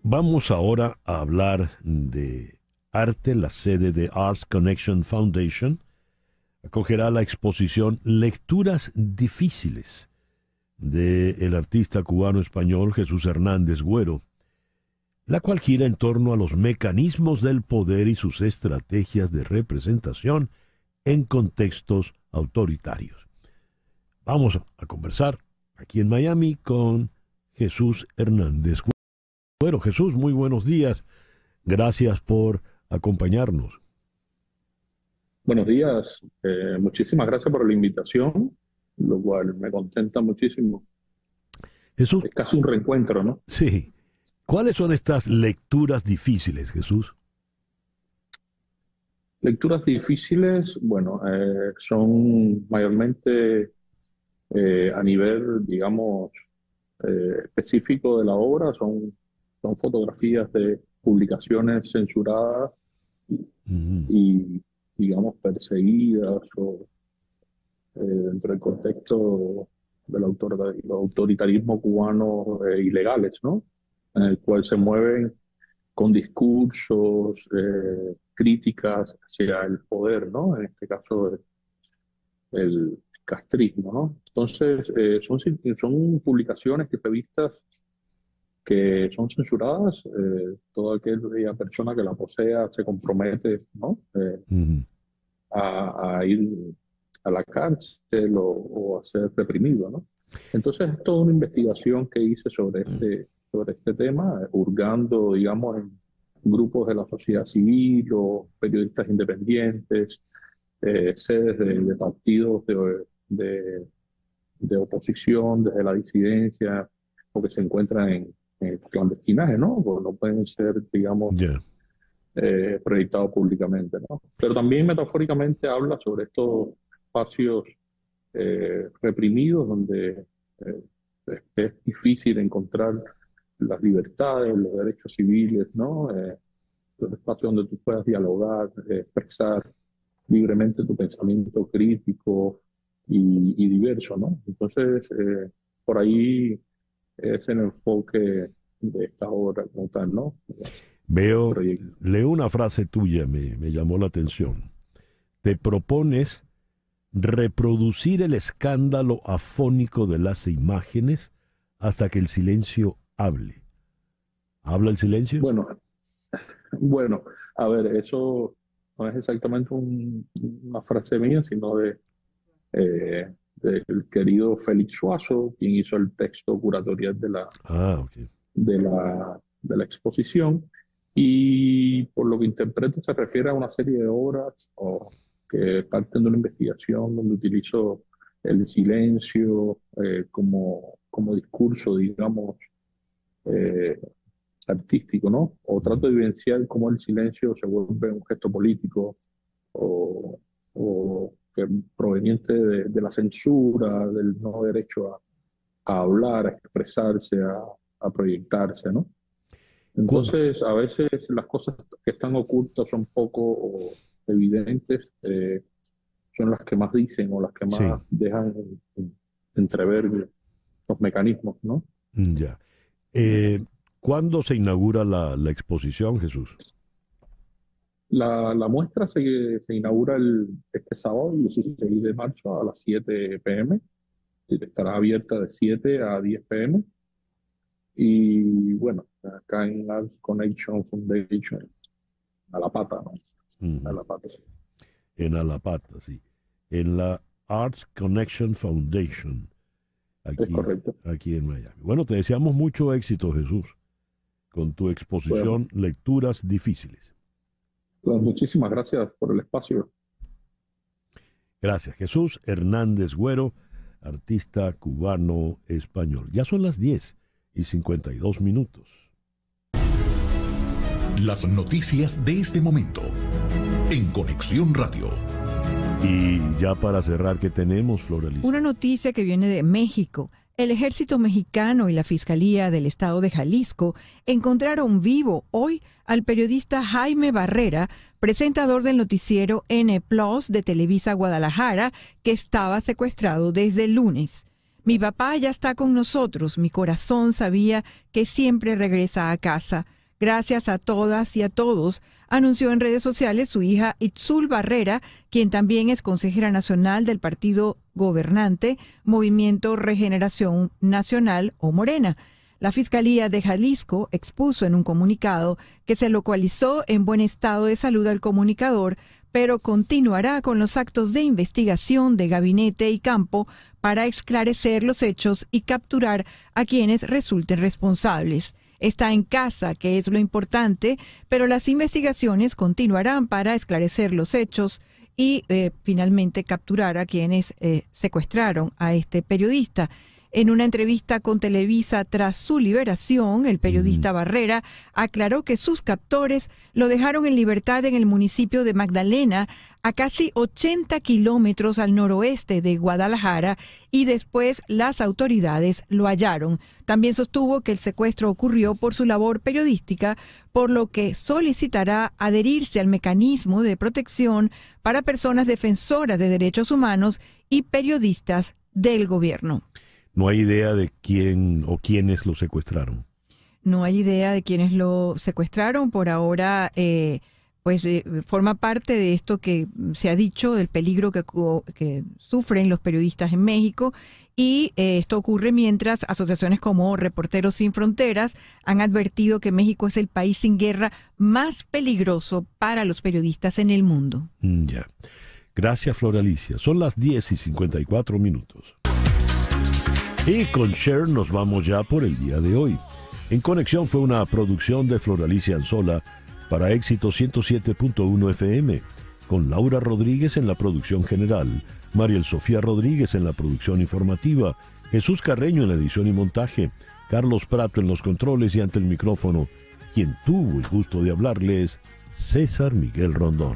Vamos ahora a hablar de arte. La sede de Arts Connection Foundation acogerá la exposición Lecturas Difíciles del el artista cubano-español Jesús Hernández Güero, la cual gira en torno a los mecanismos del poder y sus estrategias de representación en contextos autoritarios. Vamos a conversar aquí en Miami con Jesús Hernández Güero. Bueno, Jesús, muy buenos días. Gracias por acompañarnos. Buenos días. Eh, muchísimas gracias por la invitación, lo cual me contenta muchísimo. Jesús. Es casi un reencuentro, ¿no? Sí. ¿Cuáles son estas lecturas difíciles, Jesús? Lecturas difíciles, bueno, eh, son mayormente eh, a nivel, digamos, específico de la obra, son son fotografías de publicaciones censuradas y, digamos, perseguidas eh, dentro del contexto del autoritarismo cubano eh, ilegales, ¿no? En el cual se mueven con discursos, eh, críticas hacia el poder, ¿no? En este caso, el, castrismo, ¿no? Entonces, son, publicaciones que revistas que son censuradas, eh, toda aquella persona que la posea se compromete ¿no? Eh, a, ir a la cárcel o, a ser reprimido. ¿no? Entonces es toda una investigación que hice sobre este, sobre este tema, hurgando, digamos, en grupos de la sociedad civil o periodistas independientes, eh, sedes de, partidos de, de, de oposición, desde la disidencia, o que se encuentran en, eh, clandestinaje, ¿no? Porque no pueden ser, digamos, eh, proyectados públicamente, ¿no? Pero también metafóricamente habla sobre estos espacios eh, reprimidos donde eh, es, difícil encontrar las libertades, los derechos civiles, ¿no? Eh, los espacio donde tú puedas dialogar, expresar libremente tu pensamiento crítico y, y diverso, ¿no? Entonces, por ahí es el enfoque de esta obra, ¿no? Veo, leo una frase tuya, me, llamó la atención. Te propones reproducir el escándalo afónico de las imágenes hasta que el silencio hable. ¿Habla el silencio? Bueno, bueno, a ver, eso no es exactamente una frase mía, sino de eh, del querido Félix Suazo, quien hizo el texto curatorial de la, ah, de la, de la exposición. Y por lo que interpreto se refiere a una serie de obras o, que parten de una investigación donde utilizo el silencio eh, como, como discurso, digamos, eh, artístico, ¿no? O trato de evidenciar cómo el silencio se vuelve un gesto político o, o proveniente de, la censura, del no derecho a, hablar, a expresarse, a, proyectarse, ¿no? Entonces, a veces las cosas que están ocultas son poco evidentes, eh, son las que más dicen o las que más dejan entrever los mecanismos, ¿no? Mm, ya. Eh, ¿Cuándo se inaugura la exposición, Jesús? La, la muestra se, inaugura este sábado, el 16 de marzo, a las 7 pm. Estará abierta de 7 a 10 pm. Y bueno, acá en la Connection Foundation, a la pata, ¿no? A la pata. Sí. En Alapata, sí. En la Arts Connection Foundation. Aquí, en Miami. Bueno, te deseamos mucho éxito, Jesús, con tu exposición Lecturas Difíciles. Pues, muchísimas gracias por el espacio. Gracias, Jesús Hernández Güero, artista cubano español. Ya son las 10 y 52 minutos. Las noticias de este momento en Conexión Radio. Y ya para cerrar, ¿qué tenemos, Floralisa? Una noticia que viene de México. El ejército mexicano y la Fiscalía del Estado de Jalisco encontraron vivo hoy al periodista Jaime Barrera, presentador del noticiero N Plus de Televisa Guadalajara, que estaba secuestrado desde el lunes. Mi papá ya está con nosotros, mi corazón sabía que siempre regresa a casa. Gracias a todas y a todos, anunció en redes sociales su hija Itzul Barrera, quien también es consejera nacional del partido gobernante, Movimiento Regeneración Nacional o Morena. La Fiscalía de Jalisco expuso en un comunicado que se localizó en buen estado de salud al comunicador, pero continuará con los actos de investigación de gabinete y campo para esclarecer los hechos y capturar a quienes resulten responsables. Está en casa, que es lo importante, pero las investigaciones continuarán para esclarecer los hechos y eh, finalmente capturar a quienes eh, secuestraron a este periodista. En una entrevista con Televisa tras su liberación, el periodista mm. Barrera aclaró que sus captores lo dejaron en libertad en el municipio de Magdalena, a casi 80 kilómetros al noroeste de Guadalajara, y después las autoridades lo hallaron. También sostuvo que el secuestro ocurrió por su labor periodística, por lo que solicitará adherirse al mecanismo de protección para personas defensoras de derechos humanos y periodistas del gobierno. No hay idea de quién o quiénes lo secuestraron. No hay idea de quiénes lo secuestraron. Por ahora, eh, pues eh, forma parte de esto que se ha dicho, del peligro que, sufren los periodistas en México. Y eh, esto ocurre mientras asociaciones como Reporteros Sin Fronteras han advertido que México es el país sin guerra más peligroso para los periodistas en el mundo. Mm, ya. Gracias, Floralicia. Son las 10 y 54 minutos. Y con Cher nos vamos ya por el día de hoy. En Conexión fue una producción de Floralicia Anzola para éxito 107.1 FM, con Laura Rodríguez en la producción general, Mariel Sofía Rodríguez en la producción informativa, Jesús Carreño en la edición y montaje, Carlos Prato en los controles y ante el micrófono, quien tuvo el gusto de hablarles, César Miguel Rondón.